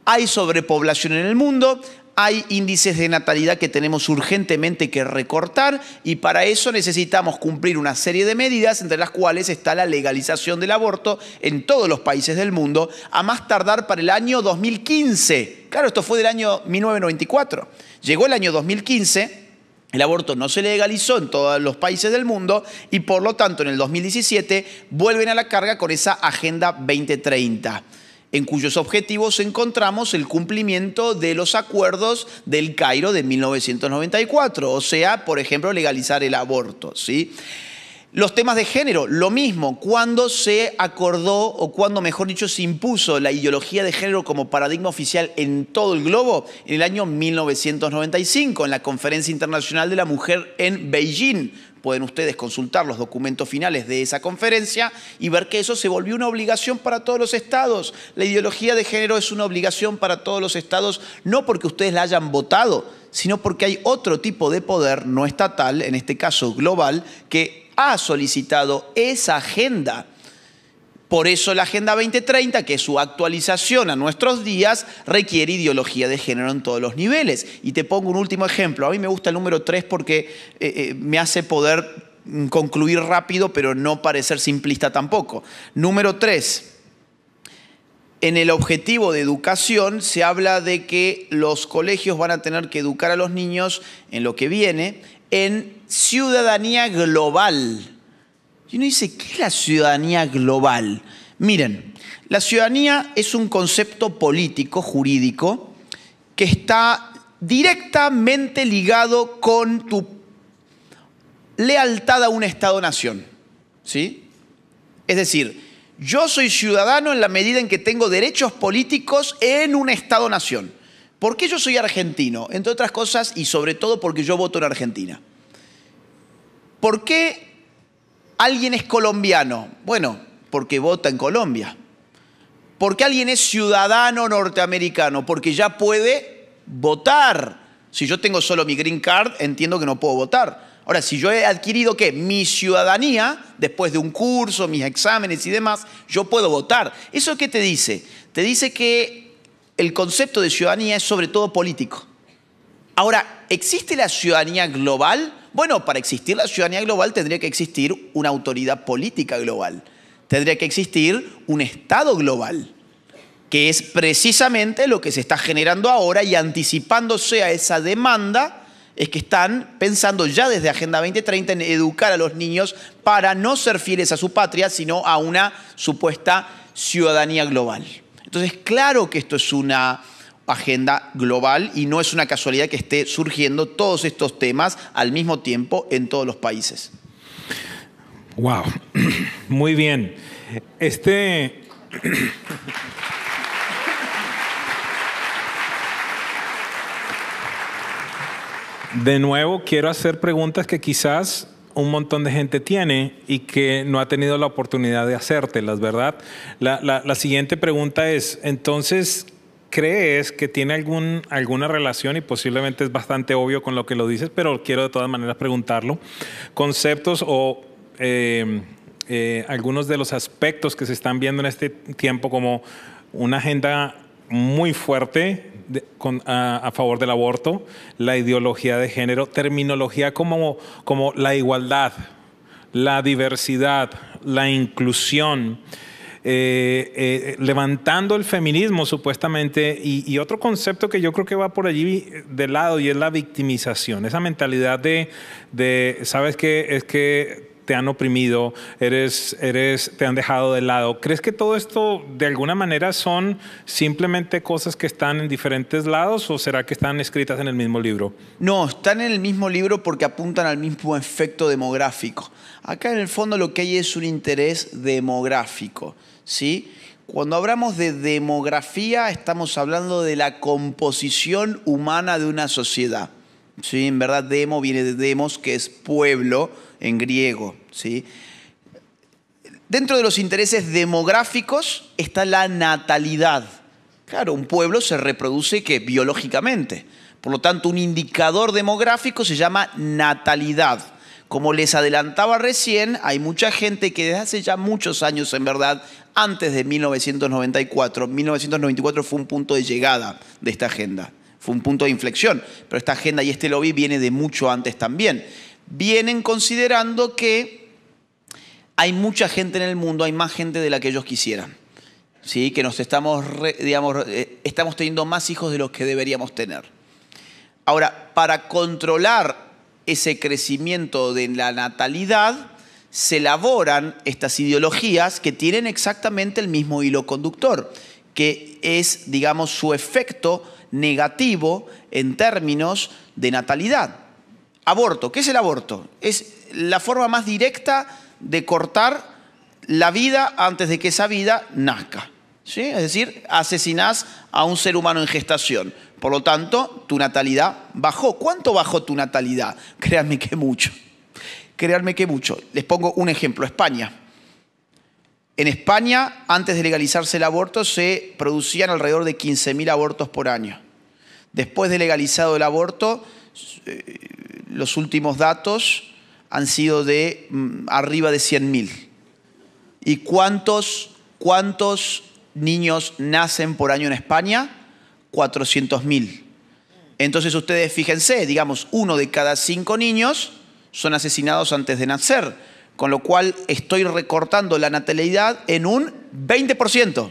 Hay sobrepoblación en el mundo, hay índices de natalidad que tenemos urgentemente que recortar y para eso necesitamos cumplir una serie de medidas, entre las cuales está la legalización del aborto en todos los países del mundo, a más tardar para el año 2015. Claro, esto fue del año 1994. Llegó el año 2015. El aborto no se legalizó en todos los países del mundo y por lo tanto en el 2017 vuelven a la carga con esa Agenda 2030 en cuyos objetivos encontramos el cumplimiento de los acuerdos del Cairo de 1994, o sea, por ejemplo, legalizar el aborto, ¿sí? Los temas de género, lo mismo, cuando se acordó o cuando, mejor dicho, se impuso la ideología de género como paradigma oficial en todo el globo, en el año 1995, en la Conferencia Internacional de la Mujer en Beijing, Pueden ustedes consultar los documentos finales de esa conferencia y ver que eso se volvió una obligación para todos los estados. La ideología de género es una obligación para todos los estados, no porque ustedes la hayan votado, sino porque hay otro tipo de poder no estatal, en este caso global, que ha solicitado esa agenda por eso la Agenda 2030, que es su actualización a nuestros días, requiere ideología de género en todos los niveles. Y te pongo un último ejemplo. A mí me gusta el número 3 porque eh, eh, me hace poder mm, concluir rápido, pero no parecer simplista tampoco. Número 3. En el objetivo de educación se habla de que los colegios van a tener que educar a los niños en lo que viene en ciudadanía global y uno dice, ¿qué es la ciudadanía global? Miren, la ciudadanía es un concepto político, jurídico, que está directamente ligado con tu lealtad a un Estado-nación. ¿Sí? Es decir, yo soy ciudadano en la medida en que tengo derechos políticos en un Estado-nación. ¿Por qué yo soy argentino? Entre otras cosas, y sobre todo porque yo voto en Argentina. ¿Por qué alguien es colombiano? Bueno, porque vota en Colombia. ¿Por qué alguien es ciudadano norteamericano? Porque ya puede votar. Si yo tengo solo mi green card, entiendo que no puedo votar. Ahora, si yo he adquirido que mi ciudadanía, después de un curso, mis exámenes y demás, yo puedo votar. ¿Eso qué te dice? Te dice que el concepto de ciudadanía es sobre todo político. Ahora, ¿existe la ciudadanía global bueno, para existir la ciudadanía global tendría que existir una autoridad política global, tendría que existir un Estado global, que es precisamente lo que se está generando ahora y anticipándose a esa demanda es que están pensando ya desde Agenda 2030 en educar a los niños para no ser fieles a su patria, sino a una supuesta ciudadanía global. Entonces, claro que esto es una agenda global y no es una casualidad que esté surgiendo todos estos temas al mismo tiempo en todos los países. Wow, [clears throat] muy bien. Este. [clears throat] De nuevo, quiero hacer preguntas que quizás un montón de gente tiene y que no ha tenido la oportunidad de hacértelas, ¿verdad? La, la siguiente pregunta es, entonces, crees que tiene algún, alguna relación y posiblemente es bastante obvio con lo que lo dices, pero quiero de todas maneras preguntarlo, conceptos o eh, eh, algunos de los aspectos que se están viendo en este tiempo como una agenda muy fuerte a, a, favor del aborto, la ideología de género, terminología como, como la igualdad, la diversidad, la inclusión. Eh, eh, levantando el feminismo supuestamente, y, otro concepto que yo creo que va por allí de lado y es la victimización, esa mentalidad de, ¿sabes que Es que te han oprimido, eres, eres, te han dejado de lado. ¿Crees que todo esto de alguna manera son simplemente cosas que están en diferentes lados o será que están escritas en el mismo libro? No, están en el mismo libro porque apuntan al mismo efecto demográfico. Acá en el fondo lo que hay es un interés demográfico. ¿sí? Cuando hablamos de demografía, estamos hablando de la composición humana de una sociedad. En verdad, demo viene de demos, que es pueblo en griego. ¿sí? Dentro de los intereses demográficos está la natalidad. Claro, un pueblo se reproduce que biológicamente. Por lo tanto, un indicador demográfico se llama natalidad. Como les adelantaba recién, hay mucha gente que desde hace ya muchos años, en verdad, antes de 1994, 1994 fue un punto de llegada de esta agenda, fue un punto de inflexión, pero esta agenda y este lobby viene de mucho antes también. Vienen considerando que hay mucha gente en el mundo, hay más gente de la que ellos quisieran. ¿Sí? que nos estamos, digamos, eh, estamos teniendo más hijos de los que deberíamos tener. Ahora, para controlar ese crecimiento de la natalidad, se elaboran estas ideologías que tienen exactamente el mismo hilo conductor, que es, digamos, su efecto negativo en términos de natalidad. Aborto, ¿qué es el aborto? Es la forma más directa de cortar la vida antes de que esa vida nazca. ¿sí? Es decir, asesinás a un ser humano en gestación. Por lo tanto, tu natalidad bajó. ¿Cuánto bajó tu natalidad? [laughs] Créanme que mucho. Créanme que mucho. Les pongo un ejemplo. España. En España, antes de legalizarse el aborto, se producían alrededor de 15.000 abortos por año. Después de legalizado el aborto, eh, los últimos datos han sido de mm, arriba de 100.000. ¿Y cuántos, cuántos niños nacen por año en España? 400.000. Entonces ustedes fíjense, digamos, uno de cada cinco niños son asesinados antes de nacer, con lo cual estoy recortando la natalidad en un 20%.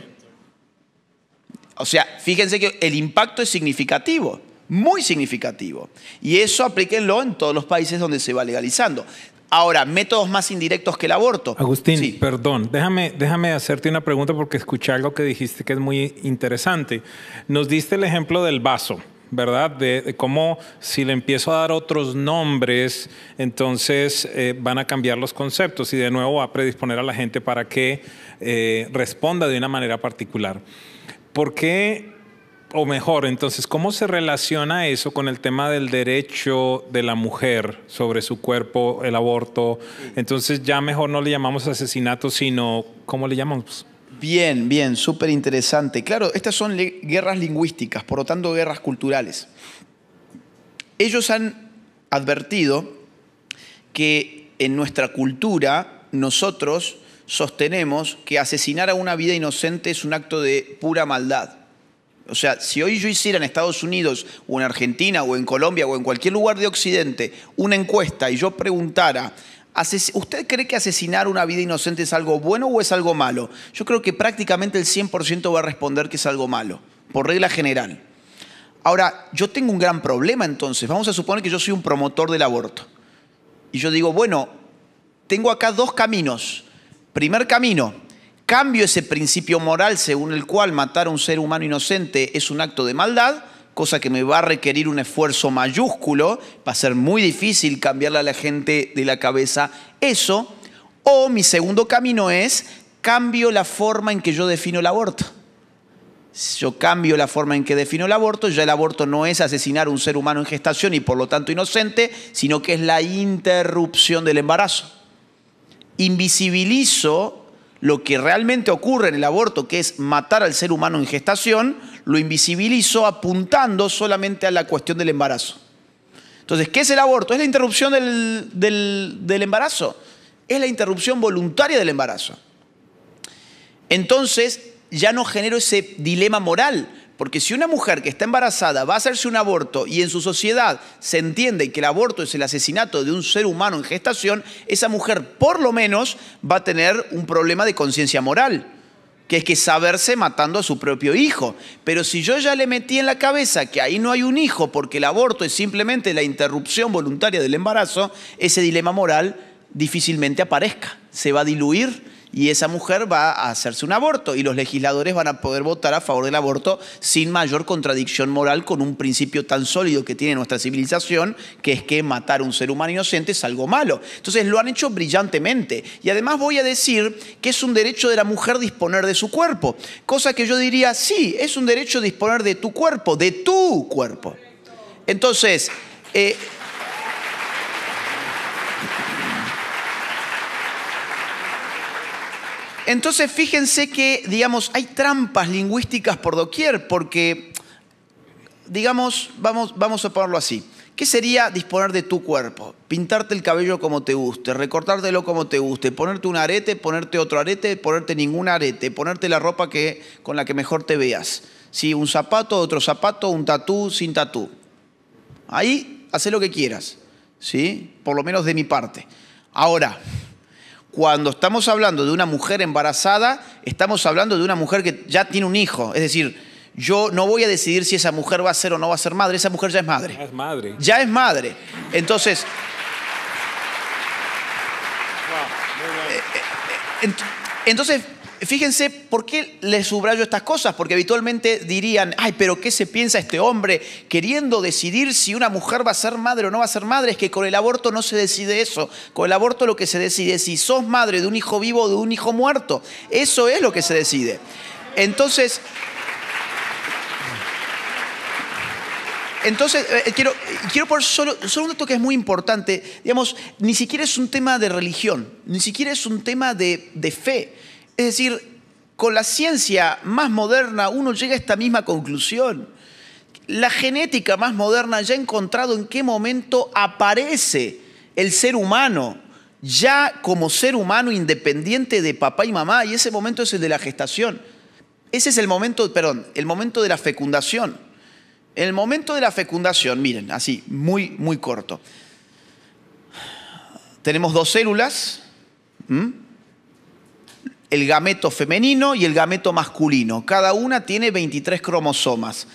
O sea, fíjense que el impacto es significativo, muy significativo. Y eso aplíquenlo en todos los países donde se va legalizando. Ahora, métodos más indirectos que el aborto. Agustín, perdón, déjame, déjame hacerte una pregunta porque escuché algo que dijiste que es muy interesante. Nos diste el ejemplo del vaso. ¿verdad? De, cómo si le empiezo a dar otros nombres, entonces eh, van a cambiar los conceptos y de nuevo va a predisponer a la gente para que eh, responda de una manera particular. ¿Por qué o mejor, entonces, ¿cómo se relaciona eso con el tema del derecho de la mujer sobre su cuerpo, el aborto? Entonces ya mejor no le llamamos asesinato, sino ¿cómo le llamamos? Bien, bien, súper interesante. Claro, estas son guerras lingüísticas, por lo tanto guerras culturales. Ellos han advertido que en nuestra cultura nosotros sostenemos que asesinar a una vida inocente es un acto de pura maldad o sea, si hoy yo hiciera en Estados Unidos o en Argentina o en Colombia o en cualquier lugar de Occidente una encuesta y yo preguntara, ¿usted cree que asesinar una vida inocente es algo bueno o es algo malo? Yo creo que prácticamente el 100% va a responder que es algo malo, por regla general. Ahora, yo tengo un gran problema entonces. Vamos a suponer que yo soy un promotor del aborto. Y yo digo, bueno, tengo acá dos caminos. Primer camino, Cambio ese principio moral según el cual matar a un ser humano inocente es un acto de maldad, cosa que me va a requerir un esfuerzo mayúsculo, va a ser muy difícil cambiarle a la gente de la cabeza eso. O mi segundo camino es cambio la forma en que yo defino el aborto. Si yo cambio la forma en que defino el aborto, ya el aborto no es asesinar a un ser humano en gestación y por lo tanto inocente, sino que es la interrupción del embarazo. Invisibilizo lo que realmente ocurre en el aborto, que es matar al ser humano en gestación, lo invisibilizó apuntando solamente a la cuestión del embarazo. Entonces, ¿qué es el aborto? Es la interrupción del, del embarazo. Es la interrupción voluntaria del embarazo. Entonces, ya no genero ese dilema moral, porque si una mujer que está embarazada va a hacerse un aborto y en su sociedad se entiende que el aborto es el asesinato de un ser humano en gestación, esa mujer por lo menos va a tener un problema de conciencia moral que es que saberse matando a su propio hijo. Pero si yo ya le metí en la cabeza que ahí no hay un hijo porque el aborto es simplemente la interrupción voluntaria del embarazo, ese dilema moral difícilmente aparezca, se va a diluir y esa mujer va a hacerse un aborto y los legisladores van a poder votar a favor del aborto sin mayor contradicción moral con un principio tan sólido que tiene nuestra civilización, que es que matar a un ser humano inocente es algo malo. Entonces lo han hecho brillantemente. Y además voy a decir que es un derecho de la mujer disponer de su cuerpo, cosa que yo diría, sí, es un derecho disponer de tu cuerpo, de tu cuerpo. Entonces, eh, Entonces, fíjense que, digamos, hay trampas lingüísticas por doquier, porque, digamos, vamos, vamos a ponerlo así. ¿Qué sería disponer de tu cuerpo? Pintarte el cabello como te guste, recortártelo como te guste, ponerte un arete, ponerte otro arete, ponerte ningún arete, ponerte la ropa que, con la que mejor te veas. ¿Sí? Un zapato, otro zapato, un tatú, sin tatú. Ahí, haz lo que quieras, ¿sí? Por lo menos de mi parte. Ahora, cuando estamos hablando de una mujer embarazada, estamos hablando de una mujer que ya tiene un hijo. Es decir, yo no voy a decidir si esa mujer va a ser o no va a ser madre. Esa mujer ya es madre. Ya es madre. Ya es madre. Entonces, eh, eh, eh, entonces fíjense por qué les subrayo estas cosas, porque habitualmente dirían, ay, pero ¿qué se piensa este hombre queriendo decidir si una mujer va a ser madre o no va a ser madre? Es que con el aborto no se decide eso. Con el aborto lo que se decide es si sos madre de un hijo vivo o de un hijo muerto. Eso es lo que se decide. Entonces... Entonces, eh, eh, quiero, quiero poner solo, solo un dato que es muy importante. Digamos, ni siquiera es un tema de religión, ni siquiera es un tema de, de fe es decir, con la ciencia más moderna uno llega a esta misma conclusión. La genética más moderna ya ha encontrado en qué momento aparece el ser humano, ya como ser humano independiente de papá y mamá, y ese momento es el de la gestación. Ese es el momento, perdón, el momento de la fecundación. el momento de la fecundación, miren, así, muy, muy corto. Tenemos dos células el gameto femenino y el gameto masculino. Cada una tiene 23 cromosomas.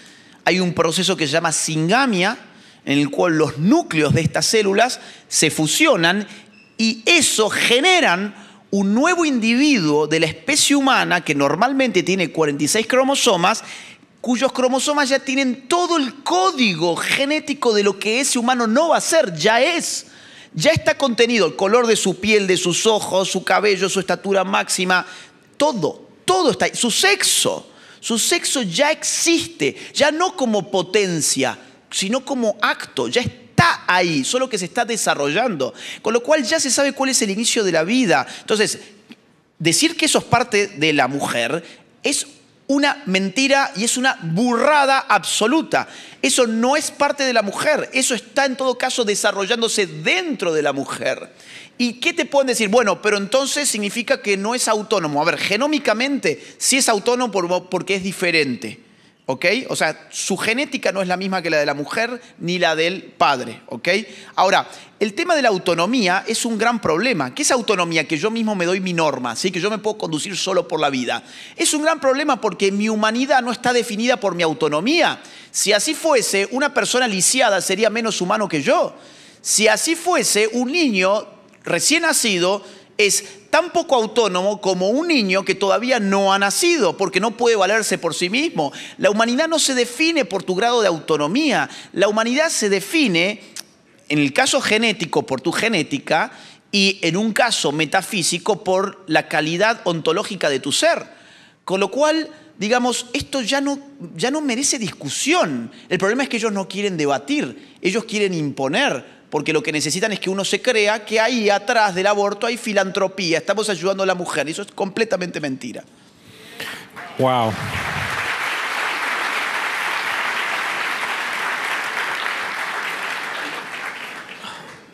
Hay un proceso que se llama singamia, en el cual los núcleos de estas células se fusionan y eso generan un nuevo individuo de la especie humana que normalmente tiene 46 cromosomas, cuyos cromosomas ya tienen todo el código genético de lo que ese humano no va a ser, ya es. Ya está contenido el color de su piel, de sus ojos, su cabello, su estatura máxima, todo, todo está ahí. Su sexo, su sexo ya existe, ya no como potencia, sino como acto, ya está ahí, solo que se está desarrollando. Con lo cual ya se sabe cuál es el inicio de la vida. Entonces, decir que eso es parte de la mujer es una mentira y es una burrada absoluta. Eso no es parte de la mujer, eso está en todo caso desarrollándose dentro de la mujer. ¿Y qué te pueden decir? Bueno, pero entonces significa que no es autónomo. A ver, genómicamente sí es autónomo porque es diferente. ¿ok? O sea, su genética no es la misma que la de la mujer ni la del padre, ¿ok? Ahora, el tema de la autonomía es un gran problema. ¿Qué es autonomía? Que yo mismo me doy mi norma, ¿sí? Que yo me puedo conducir solo por la vida. Es un gran problema porque mi humanidad no está definida por mi autonomía. Si así fuese, una persona lisiada sería menos humano que yo. Si así fuese, un niño recién nacido es tan poco autónomo como un niño que todavía no ha nacido, porque no puede valerse por sí mismo. La humanidad no se define por tu grado de autonomía, la humanidad se define, en el caso genético, por tu genética y en un caso metafísico, por la calidad ontológica de tu ser. Con lo cual, digamos, esto ya no, ya no merece discusión. El problema es que ellos no quieren debatir, ellos quieren imponer porque lo que necesitan es que uno se crea que ahí atrás del aborto hay filantropía, estamos ayudando a la mujer, y eso es completamente mentira. Wow.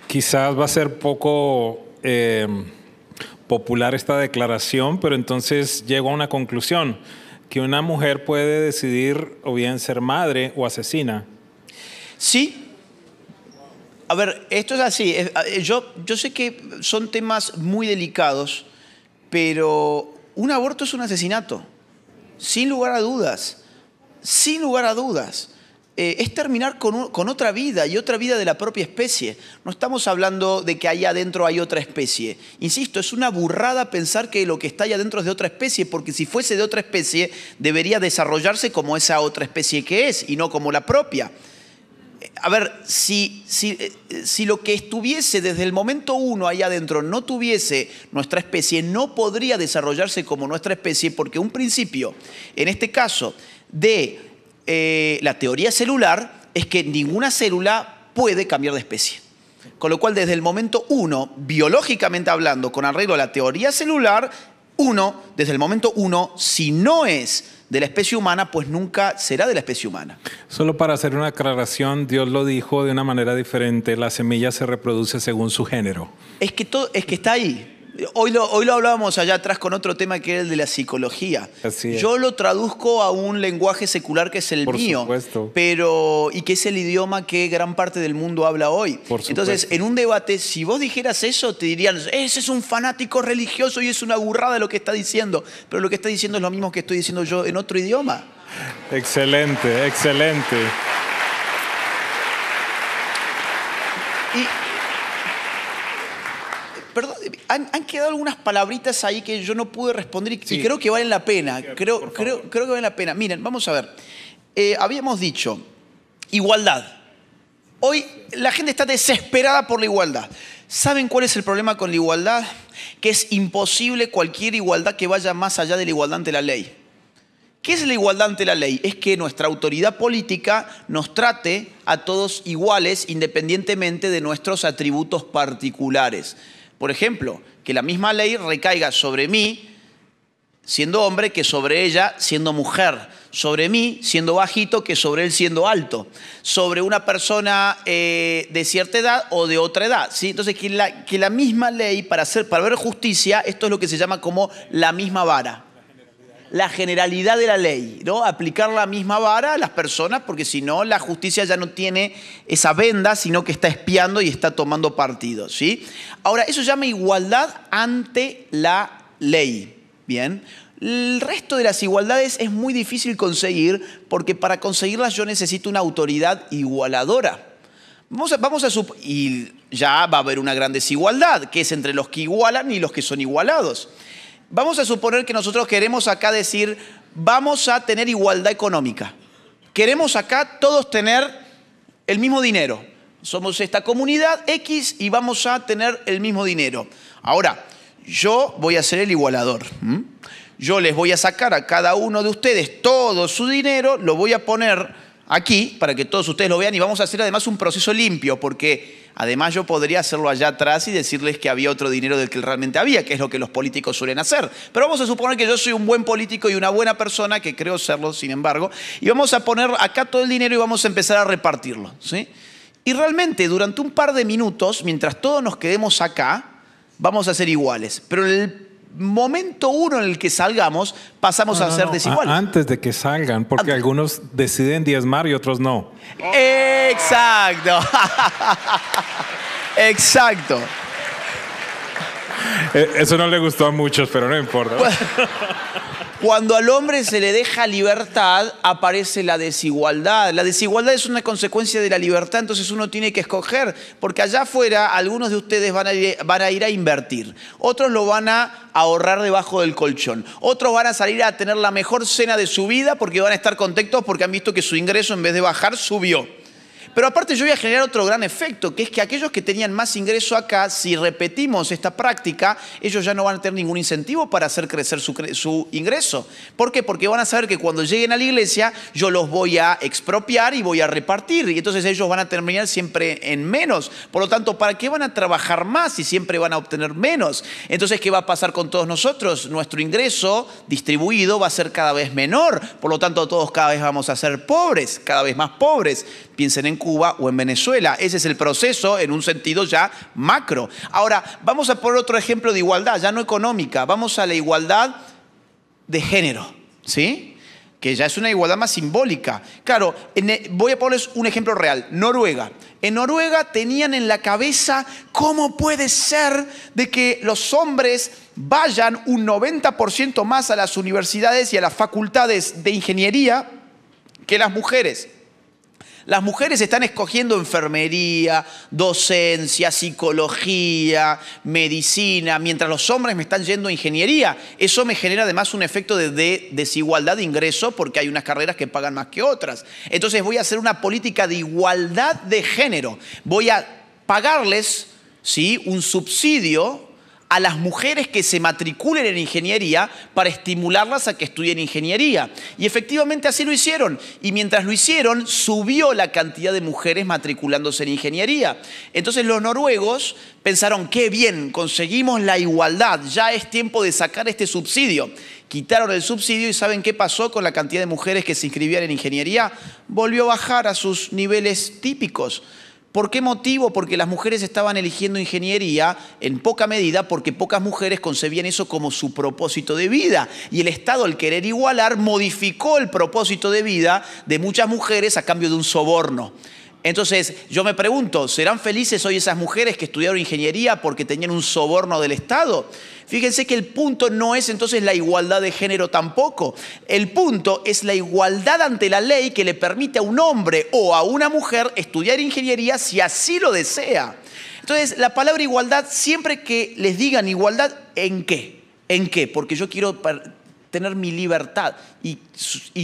Quizás va a ser poco eh, popular esta declaración, pero entonces llego a una conclusión, que una mujer puede decidir o bien ser madre o asesina. Sí, a ver, esto es así. Yo, yo sé que son temas muy delicados, pero un aborto es un asesinato, sin lugar a dudas, sin lugar a dudas. Eh, es terminar con, con, otra vida y otra vida de la propia especie. No estamos hablando de que allá adentro hay otra especie. Insisto, es una burrada pensar que lo que está allá adentro es de otra especie, porque si fuese de otra especie, debería desarrollarse como esa otra especie que es y no como la propia a ver, eh, si, lo que estuviese desde el momento uno ahí adentro no tuviese nuestra especie, no podría desarrollarse como nuestra especie, porque un principio, en este caso, de eh, la teoría celular, es que ninguna célula puede cambiar de especie. Con lo cual, desde el momento uno, biológicamente hablando, con arreglo a la teoría celular, uno, desde el momento uno, si no es de la especie humana, pues nunca será de la especie humana. Solo para hacer una aclaración, Dios lo dijo de una manera diferente, la semilla se reproduce según su género. Es que, todo, es que está ahí, Hoy lo, hablábamos allá atrás con otro tema que era el de la psicología. Yo lo traduzco a un lenguaje secular que es el mío, pero y que es el idioma que gran parte del mundo habla hoy. Entonces, en un debate, si vos dijeras eso, te dirían, ese es un fanático religioso y es una burrada lo que está diciendo, pero lo que está diciendo es lo mismo que estoy diciendo yo en otro idioma. Excelente, excelente. Y, han, quedado algunas palabritas ahí que yo no pude responder y, creo que valen la pena. Creo, creo, que valen la pena. Miren, vamos a ver. Eh, habíamos dicho igualdad. Hoy la gente está desesperada por la igualdad. ¿Saben cuál es el problema con la igualdad? Que es imposible cualquier igualdad que vaya más allá de la igualdad ante la ley. ¿Qué es la igualdad ante la ley? Es que nuestra autoridad política nos trate a todos iguales independientemente de nuestros atributos particulares. Por ejemplo, que la misma ley recaiga sobre mí siendo hombre que sobre ella siendo mujer, sobre mí siendo bajito que sobre él siendo alto, sobre una persona eh, de cierta edad o de otra edad. ¿sí? Entonces, que la, que la misma ley para, hacer, para ver justicia, esto es lo que se llama como la misma vara la generalidad de la ley, ¿no? aplicar la misma vara a las personas, porque si no, la justicia ya no tiene esa venda, sino que está espiando y está tomando partido. ¿sí? Ahora, eso llama igualdad ante la ley. Bien, el resto de las igualdades es muy difícil conseguir porque para conseguirlas yo necesito una autoridad igualadora. Vamos vamos y ya va a haber una gran desigualdad, que es entre los que igualan y los que son igualados. Vamos a suponer que nosotros queremos acá decir, vamos a tener igualdad económica. Queremos acá todos tener el mismo dinero. Somos esta comunidad X y vamos a tener el mismo dinero. Ahora, yo voy a ser el igualador. Yo les voy a sacar a cada uno de ustedes todo su dinero, lo voy a poner aquí para que todos ustedes lo vean y vamos a hacer además un proceso limpio porque además yo podría hacerlo allá atrás y decirles que había otro dinero del que realmente había, que es lo que los políticos suelen hacer. Pero vamos a suponer que yo soy un buen político y una buena persona, que creo serlo sin embargo, y vamos a poner acá todo el dinero y vamos a empezar a repartirlo. ¿sí? Y realmente durante un par de minutos, mientras todos nos quedemos acá, vamos a ser iguales. Pero el momento uno en el que salgamos, pasamos a ser desiguales. Antes de que salgan, porque algunos deciden diezmar y otros no. Exacto. [laughs] Exacto. Eh, eso no le gustó a muchos, pero no importa. Pues, [laughs] Cuando al hombre se le deja libertad, aparece la desigualdad. La desigualdad es una consecuencia de la libertad, entonces uno tiene que escoger, porque allá afuera algunos de ustedes van a ir, van a, ir a invertir, otros lo van a ahorrar debajo del colchón, otros van a salir a tener la mejor cena de su vida porque van a estar contentos porque han visto que su ingreso en vez de bajar subió. Pero aparte yo voy a generar otro gran efecto, que es que aquellos que tenían más ingreso acá, si repetimos esta práctica, ellos ya no van a tener ningún incentivo para hacer crecer su, ingreso. ¿Por qué? Porque van a saber que cuando lleguen a la iglesia yo los voy a expropiar y voy a repartir. Y entonces ellos van a terminar siempre en menos. Por lo tanto, ¿para qué van a trabajar más si siempre van a obtener menos? Entonces, ¿qué va a pasar con todos nosotros? Nuestro ingreso distribuido va a ser cada vez menor. Por lo tanto, todos cada vez vamos a ser pobres, cada vez más pobres. Piensen en Cuba o en Venezuela. Ese es el proceso en un sentido ya macro. Ahora, vamos a poner otro ejemplo de igualdad, ya no económica, vamos a la igualdad de género, ¿sí? que ya es una igualdad más simbólica. Claro, e, voy a ponerles un ejemplo real, Noruega. En Noruega tenían en la cabeza cómo puede ser de que los hombres vayan un 90% más a las universidades y a las facultades de ingeniería que las mujeres. Las mujeres están escogiendo enfermería, docencia, psicología, medicina, mientras los hombres me están yendo a ingeniería. Eso me genera además un efecto de, desigualdad de ingreso porque hay unas carreras que pagan más que otras. Entonces voy a hacer una política de igualdad de género. Voy a pagarles ¿sí? un subsidio a las mujeres que se matriculen en ingeniería para estimularlas a que estudien ingeniería. Y efectivamente así lo hicieron. Y mientras lo hicieron, subió la cantidad de mujeres matriculándose en ingeniería. Entonces los noruegos pensaron, qué bien, conseguimos la igualdad, ya es tiempo de sacar este subsidio. Quitaron el subsidio y ¿saben qué pasó con la cantidad de mujeres que se inscribían en ingeniería? Volvió a bajar a sus niveles típicos. ¿Por qué motivo? Porque las mujeres estaban eligiendo ingeniería en poca medida porque pocas mujeres concebían eso como su propósito de vida. Y el Estado, al querer igualar, modificó el propósito de vida de muchas mujeres a cambio de un soborno. Entonces yo me pregunto, ¿serán felices hoy esas mujeres que estudiaron ingeniería porque tenían un soborno del Estado? Fíjense que el punto no es entonces la igualdad de género tampoco. El punto es la igualdad ante la ley que le permite a un hombre o a una mujer estudiar ingeniería si así lo desea. Entonces, la palabra igualdad, siempre que les digan igualdad, ¿en qué? ¿En qué? Porque yo quiero tener mi libertad. Y,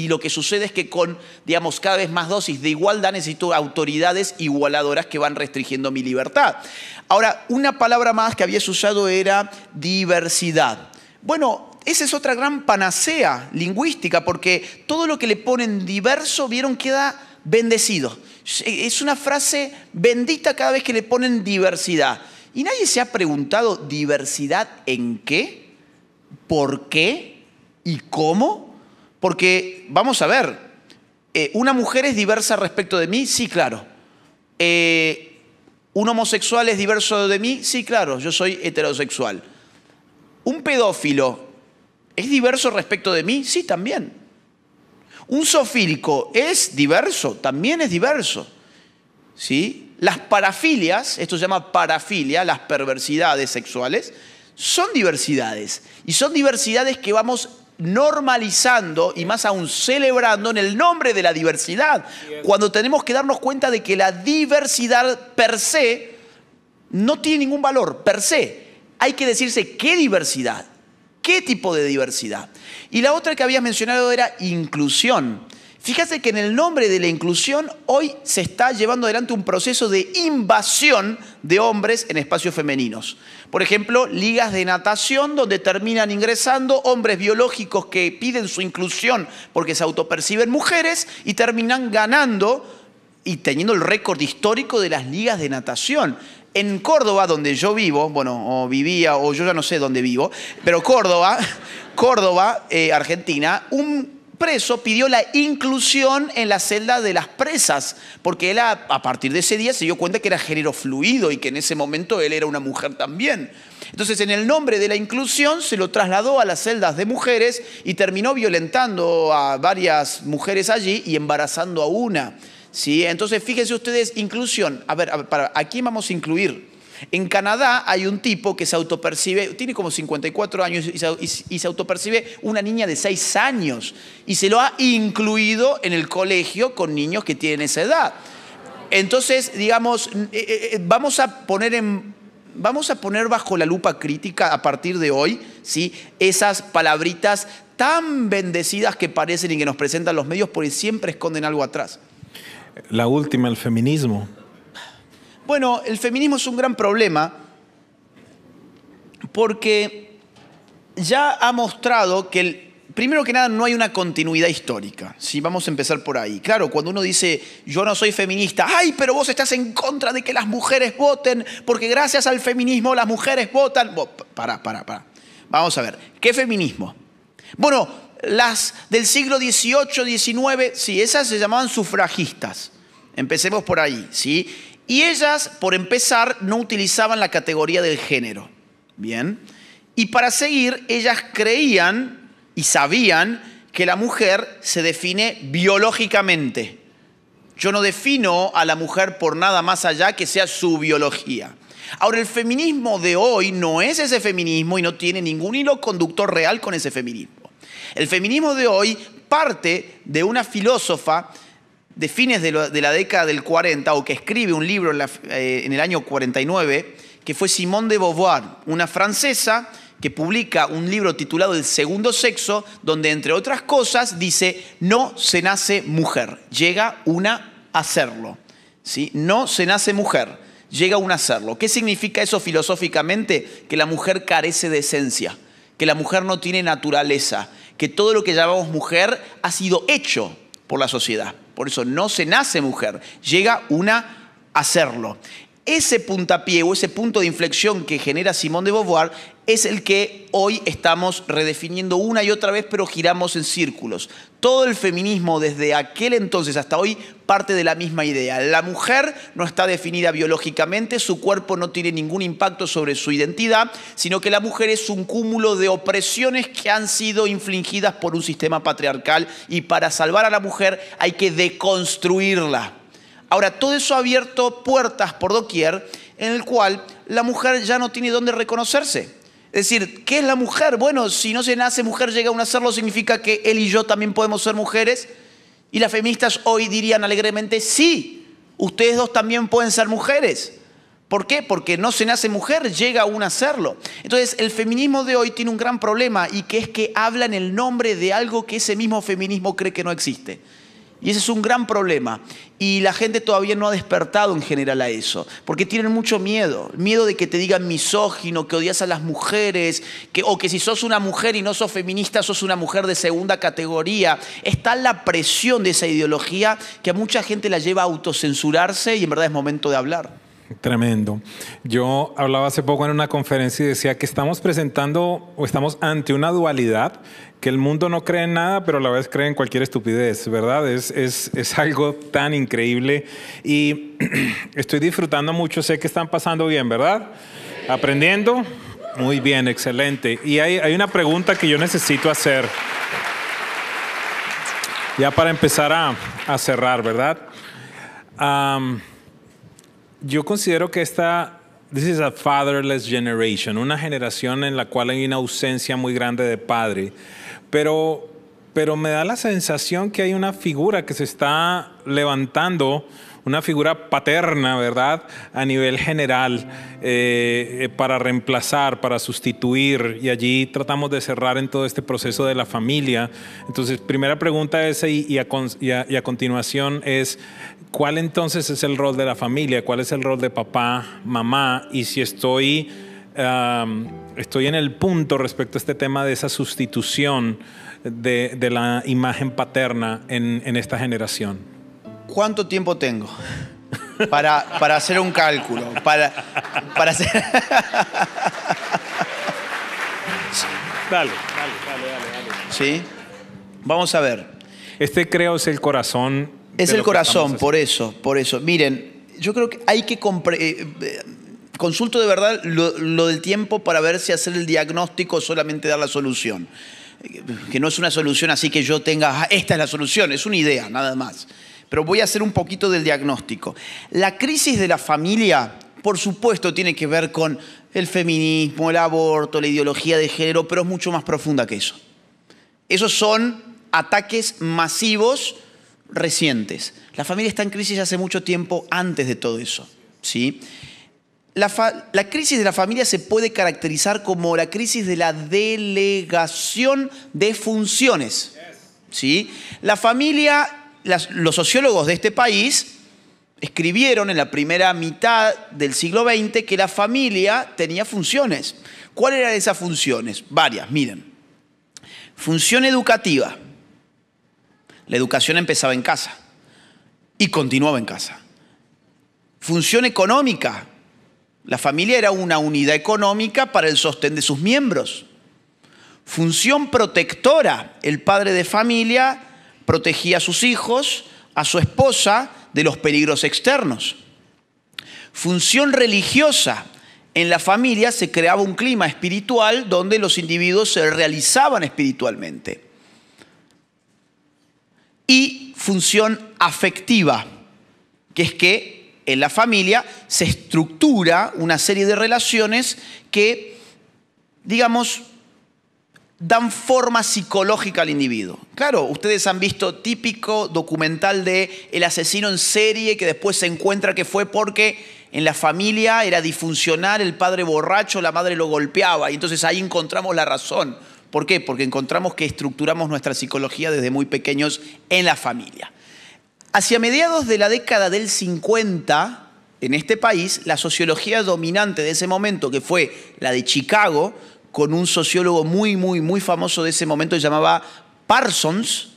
lo que sucede es que con, digamos, cada vez más dosis de igualdad necesito autoridades igualadoras que van restringiendo mi libertad. Ahora, una palabra más que habías usado era diversidad. Bueno, esa es otra gran panacea lingüística, porque todo lo que le ponen diverso, vieron, queda bendecido. Es una frase bendita cada vez que le ponen diversidad. ¿Y nadie se ha preguntado diversidad en qué? ¿Por qué? ¿Y cómo? Porque, vamos a ver, eh, ¿una mujer es diversa respecto de mí? Sí, claro. Eh, ¿Un homosexual es diverso de mí? Sí, claro, yo soy heterosexual. ¿Un pedófilo es diverso respecto de mí? Sí, también. ¿Un sofílico es diverso? También es diverso. ¿Sí? Las parafilias, esto se llama parafilia, las perversidades sexuales, son diversidades. Y son diversidades que vamos normalizando y más aún celebrando en el nombre de la diversidad, cuando tenemos que darnos cuenta de que la diversidad per se no tiene ningún valor, per se. Hay que decirse qué diversidad, qué tipo de diversidad. Y la otra que habías mencionado era inclusión. Fíjate que en el nombre de la inclusión hoy se está llevando adelante un proceso de invasión de hombres en espacios femeninos. Por ejemplo, ligas de natación donde terminan ingresando hombres biológicos que piden su inclusión porque se autoperciben mujeres y terminan ganando y teniendo el récord histórico de las ligas de natación. En Córdoba, donde yo vivo, bueno, o vivía, o yo ya no sé dónde vivo, pero Córdoba, [laughs] Córdoba, eh, Argentina, un preso pidió la inclusión en la celda de las presas, porque él a, partir de ese día se dio cuenta que era género fluido y que en ese momento él era una mujer también. Entonces, en el nombre de la inclusión, se lo trasladó a las celdas de mujeres y terminó violentando a varias mujeres allí y embarazando a una. ¿Sí? Entonces, fíjense ustedes, inclusión. A ver, ¿para, ¿a quién vamos a incluir? En Canadá hay un tipo que se autopercibe, tiene como 54 años y se, autopercibe una niña de 6 años y se lo ha incluido en el colegio con niños que tienen esa edad. Entonces, digamos, eh, eh, eh, vamos a poner vamos a poner bajo la lupa crítica a partir de hoy, ¿sí? Esas palabritas tan bendecidas que parecen y que nos presentan los medios porque siempre esconden algo atrás. La última, el feminismo. Bueno, el feminismo es un gran problema porque ya ha mostrado que primero que nada no hay una continuidad histórica. Si vamos a empezar por ahí. Claro, cuando uno dice yo no soy feminista, ay, pero vos estás en contra de que las mujeres voten porque gracias al feminismo las mujeres votan. Pará, para, para, para. Vamos a ver, ¿qué feminismo? Bueno, las del siglo XVIII, XIX, sí, esas se llamaban sufragistas. Empecemos por ahí, ¿sí? Y ellas, por empezar, no utilizaban la categoría del género. Bien. Y para seguir, ellas creían y sabían que la mujer se define biológicamente. Yo no defino a la mujer por nada más allá que sea su biología. Ahora, el feminismo de hoy no es ese feminismo y no tiene ningún hilo conductor real con ese feminismo. El feminismo de hoy parte de una filósofa de fines de, la década del 40, o que escribe un libro en, eh, el año 49, que fue Simone de Beauvoir, una francesa que publica un libro titulado El segundo sexo, donde entre otras cosas dice, no se nace mujer, llega una a serlo. No se nace mujer, llega una a serlo. ¿Qué significa eso filosóficamente? Que la mujer carece de esencia, que la mujer no tiene naturaleza, que todo lo que llamamos mujer ha sido hecho por la sociedad. Por eso no se nace mujer, llega una a serlo. Ese puntapié o ese punto de inflexión que genera Simón de Beauvoir es el que hoy estamos redefiniendo una y otra vez, pero giramos en círculos. Todo el feminismo desde aquel entonces hasta hoy parte de la misma idea. La mujer no está definida biológicamente, su cuerpo no tiene ningún impacto sobre su identidad, sino que la mujer es un cúmulo de opresiones que han sido infligidas por un sistema patriarcal y para salvar a la mujer hay que deconstruirla. Ahora, todo eso ha abierto puertas por doquier en el cual la mujer ya no tiene dónde reconocerse es decir, ¿qué es la mujer? Bueno, si no se nace mujer, llega a un hacerlo, significa que él y yo también podemos ser mujeres. Y las feministas hoy dirían alegremente, sí, ustedes dos también pueden ser mujeres. ¿Por qué? Porque no se nace mujer, llega a un hacerlo. Entonces, el feminismo de hoy tiene un gran problema y que es que habla en el nombre de algo que ese mismo feminismo cree que no existe. Y ese es un gran problema. Y la gente todavía no ha despertado en general a eso, porque tienen mucho miedo. Miedo de que te digan misógino, que odias a las mujeres, que, o que si sos una mujer y no sos feminista, sos una mujer de segunda categoría. Está la presión de esa ideología que a mucha gente la lleva a autocensurarse y en verdad es momento de hablar. Tremendo. Yo hablaba hace poco en una conferencia y decía que estamos presentando o estamos ante una dualidad, que el mundo no cree en nada, pero a la vez cree en cualquier estupidez, ¿verdad? Es, algo tan increíble y [clears throat] estoy disfrutando mucho, sé que están pasando bien, ¿verdad? Aprendiendo. Muy bien, excelente. Y hay, hay una pregunta que yo necesito hacer, ya para empezar a, cerrar, ¿verdad? yo considero que esta, this is a fatherless generation, una generación en la cual hay una ausencia muy grande de padre, pero, pero me da la sensación que hay una figura que se está levantando una figura paterna, ¿verdad? A nivel general, eh, eh, para reemplazar, para sustituir, y allí tratamos de cerrar en todo este proceso de la familia. Entonces, primera pregunta es, y, a, y a, continuación es, ¿Cuál entonces es el rol de la familia? ¿Cuál es el rol de papá, mamá? Y si estoy, estoy en el punto respecto a este tema de esa sustitución de, la imagen paterna en, esta generación. ¿Cuánto tiempo tengo? Para, para hacer un cálculo. Para, para hacer... Dale, dale, dale, dale, dale. ¿Sí? Vamos a ver. Este creo es el corazón es el corazón, por eso, por eso. Miren, yo creo que hay que eh, eh, consulto de verdad lo, del tiempo para ver si hacer el diagnóstico o solamente dar la solución. Eh, que no es una solución así que yo tenga, ah, esta es la solución, es una idea, nada más. Pero voy a hacer un poquito del diagnóstico. La crisis de la familia, por supuesto, tiene que ver con el feminismo, el aborto, la ideología de género, pero es mucho más profunda que eso. Esos son ataques masivos recientes. La familia está en crisis hace mucho tiempo antes de todo eso. ¿sí? La, crisis de la familia se puede caracterizar como la crisis de la delegación de funciones. ¿sí? La familia, los sociólogos de este país escribieron en la primera mitad del siglo XX que la familia tenía funciones. ¿Cuáles eran esas funciones? Varias, miren. Función educativa la educación empezaba en casa y continuaba en casa. Función económica. La familia era una unidad económica para el sostén de sus miembros. Función protectora. El padre de familia protegía a sus hijos, a su esposa, de los peligros externos. Función religiosa. En la familia se creaba un clima espiritual donde los individuos se realizaban espiritualmente y función afectiva, que es que en la familia se estructura una serie de relaciones que, digamos, dan forma psicológica al individuo. Claro, ustedes han visto típico documental de el asesino en serie que después se encuentra que fue porque en la familia era disfuncional, el padre borracho, la madre lo golpeaba y entonces ahí encontramos la razón. ¿Por qué? Porque encontramos que estructuramos nuestra psicología desde muy pequeños en la familia. Hacia mediados de la década del 50, en este país, la sociología dominante de ese momento, que fue la de Chicago, con un sociólogo muy, muy, muy famoso de ese momento, se llamaba Parsons,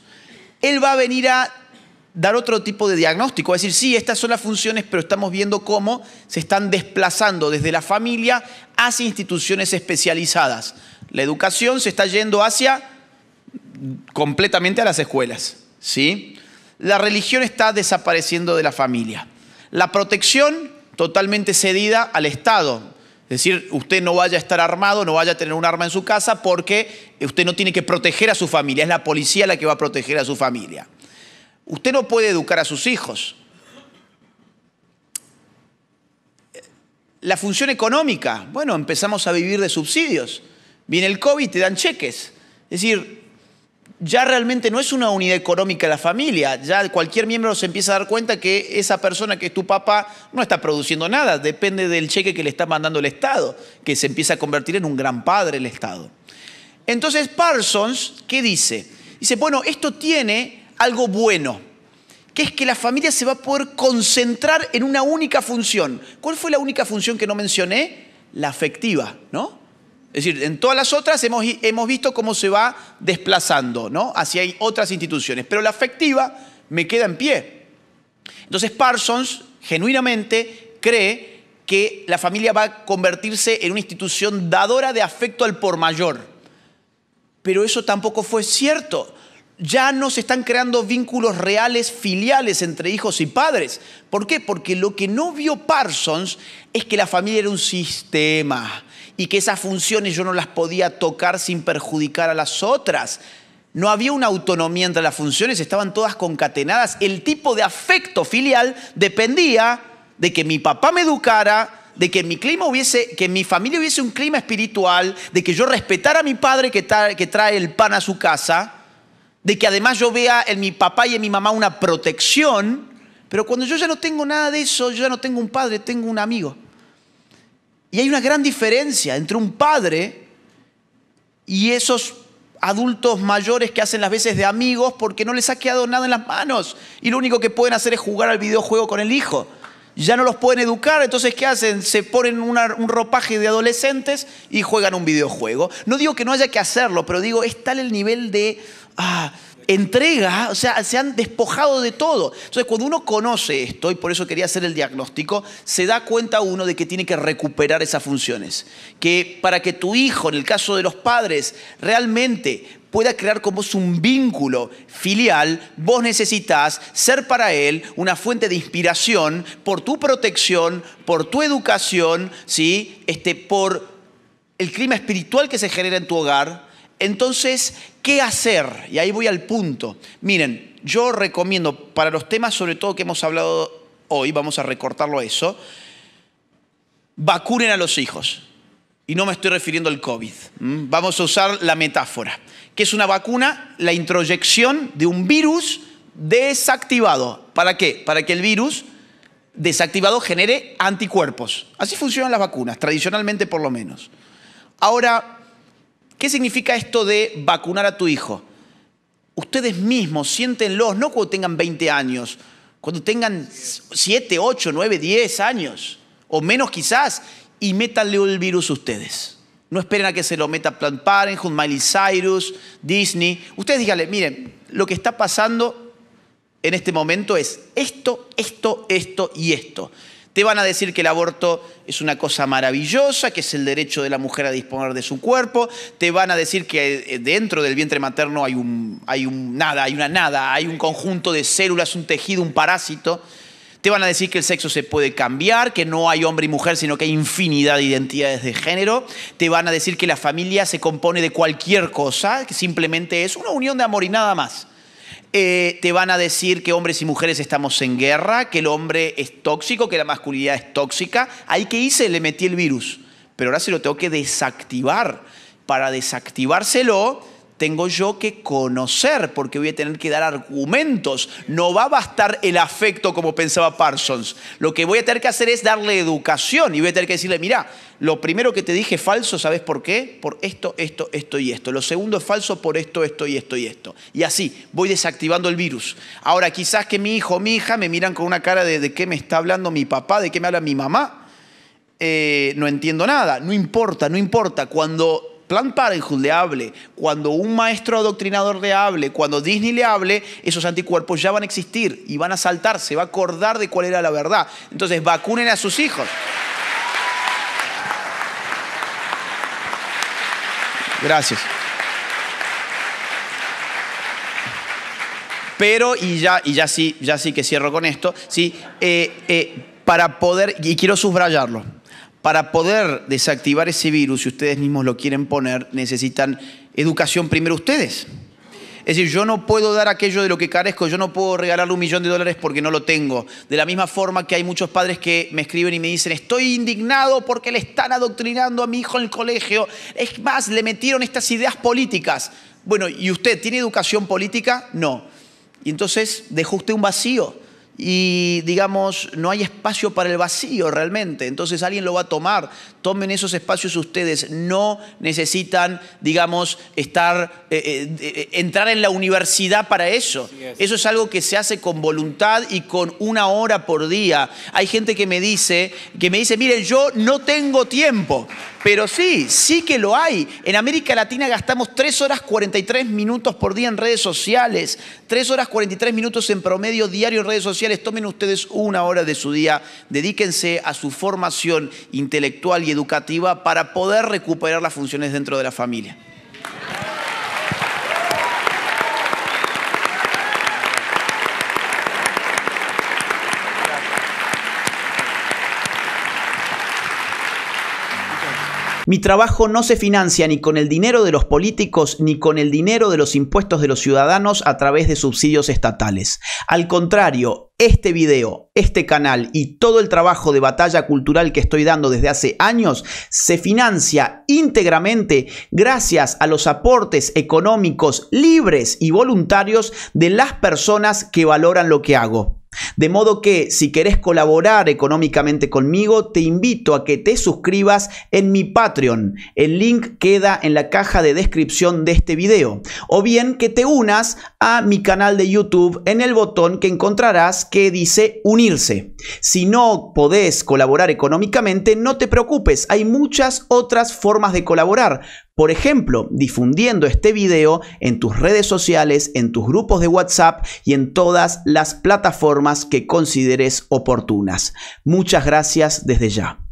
él va a venir a dar otro tipo de diagnóstico, a decir, sí, estas son las funciones, pero estamos viendo cómo se están desplazando desde la familia hacia instituciones especializadas. La educación se está yendo hacia completamente a las escuelas, ¿sí? La religión está desapareciendo de la familia. La protección totalmente cedida al Estado. Es decir, usted no vaya a estar armado, no vaya a tener un arma en su casa porque usted no tiene que proteger a su familia, es la policía la que va a proteger a su familia. Usted no puede educar a sus hijos. La función económica, bueno, empezamos a vivir de subsidios. Viene el COVID, te dan cheques. Es decir, ya realmente no es una unidad económica la familia, ya cualquier miembro se empieza a dar cuenta que esa persona que es tu papá no está produciendo nada, depende del cheque que le está mandando el Estado, que se empieza a convertir en un gran padre el Estado. Entonces Parsons, ¿qué dice? Dice, bueno, esto tiene algo bueno, que es que la familia se va a poder concentrar en una única función. ¿Cuál fue la única función que no mencioné? La afectiva, ¿no? Es decir, en todas las otras hemos, visto cómo se va desplazando ¿no? hacia otras instituciones, pero la afectiva me queda en pie. Entonces Parsons genuinamente cree que la familia va a convertirse en una institución dadora de afecto al por mayor. Pero eso tampoco fue cierto. Ya no se están creando vínculos reales filiales entre hijos y padres. ¿Por qué? Porque lo que no vio Parsons es que la familia era un sistema y que esas funciones yo no las podía tocar sin perjudicar a las otras. No había una autonomía entre las funciones, estaban todas concatenadas. El tipo de afecto filial dependía de que mi papá me educara, de que mi clima hubiese, que mi familia hubiese un clima espiritual, de que yo respetara a mi padre que que trae el pan a su casa, de que además yo vea en mi papá y en mi mamá una protección. Pero cuando yo ya no tengo nada de eso, yo ya no tengo un padre, tengo un amigo. Y hay una gran diferencia entre un padre y esos adultos mayores que hacen las veces de amigos porque no les ha quedado nada en las manos y lo único que pueden hacer es jugar al videojuego con el hijo. Ya no los pueden educar, entonces ¿qué hacen? Se ponen un ropaje de adolescentes y juegan un videojuego. No digo que no haya que hacerlo, pero digo, es tal el nivel de... Ah, entrega, o sea, se han despojado de todo. Entonces, cuando uno conoce esto, y por eso quería hacer el diagnóstico, se da cuenta uno de que tiene que recuperar esas funciones. Que para que tu hijo, en el caso de los padres, realmente pueda crear como vos un vínculo filial, vos necesitas ser para él una fuente de inspiración por tu protección, por tu educación, ¿sí? este, por el clima espiritual que se genera en tu hogar, entonces, ¿qué hacer? Y ahí voy al punto. Miren, yo recomiendo para los temas, sobre todo que hemos hablado hoy, vamos a recortarlo a eso, vacunen a los hijos. Y no me estoy refiriendo al COVID. Vamos a usar la metáfora, que es una vacuna, la introyección de un virus desactivado. ¿Para qué? Para que el virus desactivado genere anticuerpos. Así funcionan las vacunas, tradicionalmente por lo menos. Ahora, ¿Qué significa esto de vacunar a tu hijo? Ustedes mismos siéntenlos, no cuando tengan 20 años, cuando tengan 7, 8, 9, 10 años, o menos quizás, y métanle el virus a ustedes. No esperen a que se lo meta Planned Parenthood, Miley Cyrus, Disney. Ustedes díganle, miren, lo que está pasando en este momento es esto, esto, esto y esto. Te van a decir que el aborto es una cosa maravillosa, que es el derecho de la mujer a disponer de su cuerpo. Te van a decir que eh, dentro del vientre materno hay un, hay un nada, hay una nada, hay un conjunto de células, un tejido, un parásito. Te van a decir que el sexo se puede cambiar, que no hay hombre y mujer, sino que hay infinidad de identidades de género. Te van a decir que la familia se compone de cualquier cosa, que simplemente es una unión de amor y nada más. Eh, te van a decir que hombres y mujeres estamos en guerra, que el hombre es tóxico, que la masculinidad es tóxica. Ahí que hice, le metí el virus. Pero ahora se lo tengo que desactivar. Para desactivárselo, tengo yo que conocer, porque voy a tener que dar argumentos. No va a bastar el afecto como pensaba Parsons. Lo que voy a tener que hacer es darle educación y voy a tener que decirle, mira, lo primero que te dije es falso, ¿sabes por qué? Por esto, esto, esto y esto. Lo segundo es falso por esto, esto y esto y esto. Y así, voy desactivando el virus. Ahora, quizás que mi hijo o mi hija me miran con una cara de de qué me está hablando mi papá, de qué me habla mi mamá. Eh, no entiendo nada, no importa, no importa. Cuando Plan Parenthood le hable, cuando un maestro adoctrinador le hable, cuando Disney le hable, esos anticuerpos ya van a existir y van a saltar, se va a acordar de cuál era la verdad. Entonces, vacunen a sus hijos. Gracias. Pero, y ya, y ya sí, ya sí que cierro con esto, sí, eh, eh, para poder, y quiero subrayarlo para poder desactivar ese virus, si ustedes mismos lo quieren poner, necesitan educación primero ustedes. Es decir, yo no puedo dar aquello de lo que carezco, yo no puedo regalarle un millón de dólares porque no lo tengo. De la misma forma que hay muchos padres que me escriben y me dicen, estoy indignado porque le están adoctrinando a mi hijo en el colegio. Es más, le metieron estas ideas políticas. Bueno, ¿y usted tiene educación política? No. Y entonces dejó usted un vacío y digamos, no hay espacio para el vacío realmente. Entonces alguien lo va a tomar. Tomen esos espacios ustedes. No necesitan, digamos, estar, eh, eh, eh, entrar en la universidad para eso. Eso es algo que se hace con voluntad y con una hora por día. Hay gente que me dice, que me dice, miren, yo no tengo tiempo. Pero sí, sí que lo hay. En América Latina gastamos 3 horas 43 minutos por día en redes sociales, 3 horas 43 minutos en promedio diario en redes sociales tomen ustedes una hora de su día, dedíquense a su formación intelectual y educativa para poder recuperar las funciones dentro de la familia. Mi trabajo no se financia ni con el dinero de los políticos ni con el dinero de los impuestos de los ciudadanos a través de subsidios estatales. Al contrario, este video, este canal y todo el trabajo de batalla cultural que estoy dando desde hace años se financia íntegramente gracias a los aportes económicos libres y voluntarios de las personas que valoran lo que hago. De modo que si querés colaborar económicamente conmigo, te invito a que te suscribas en mi Patreon. El link queda en la caja de descripción de este video. O bien que te unas a mi canal de YouTube en el botón que encontrarás que dice unirse. Si no podés colaborar económicamente, no te preocupes, hay muchas otras formas de colaborar por ejemplo, difundiendo este video en tus redes sociales, en tus grupos de WhatsApp y en todas las plataformas que consideres oportunas. Muchas gracias desde ya.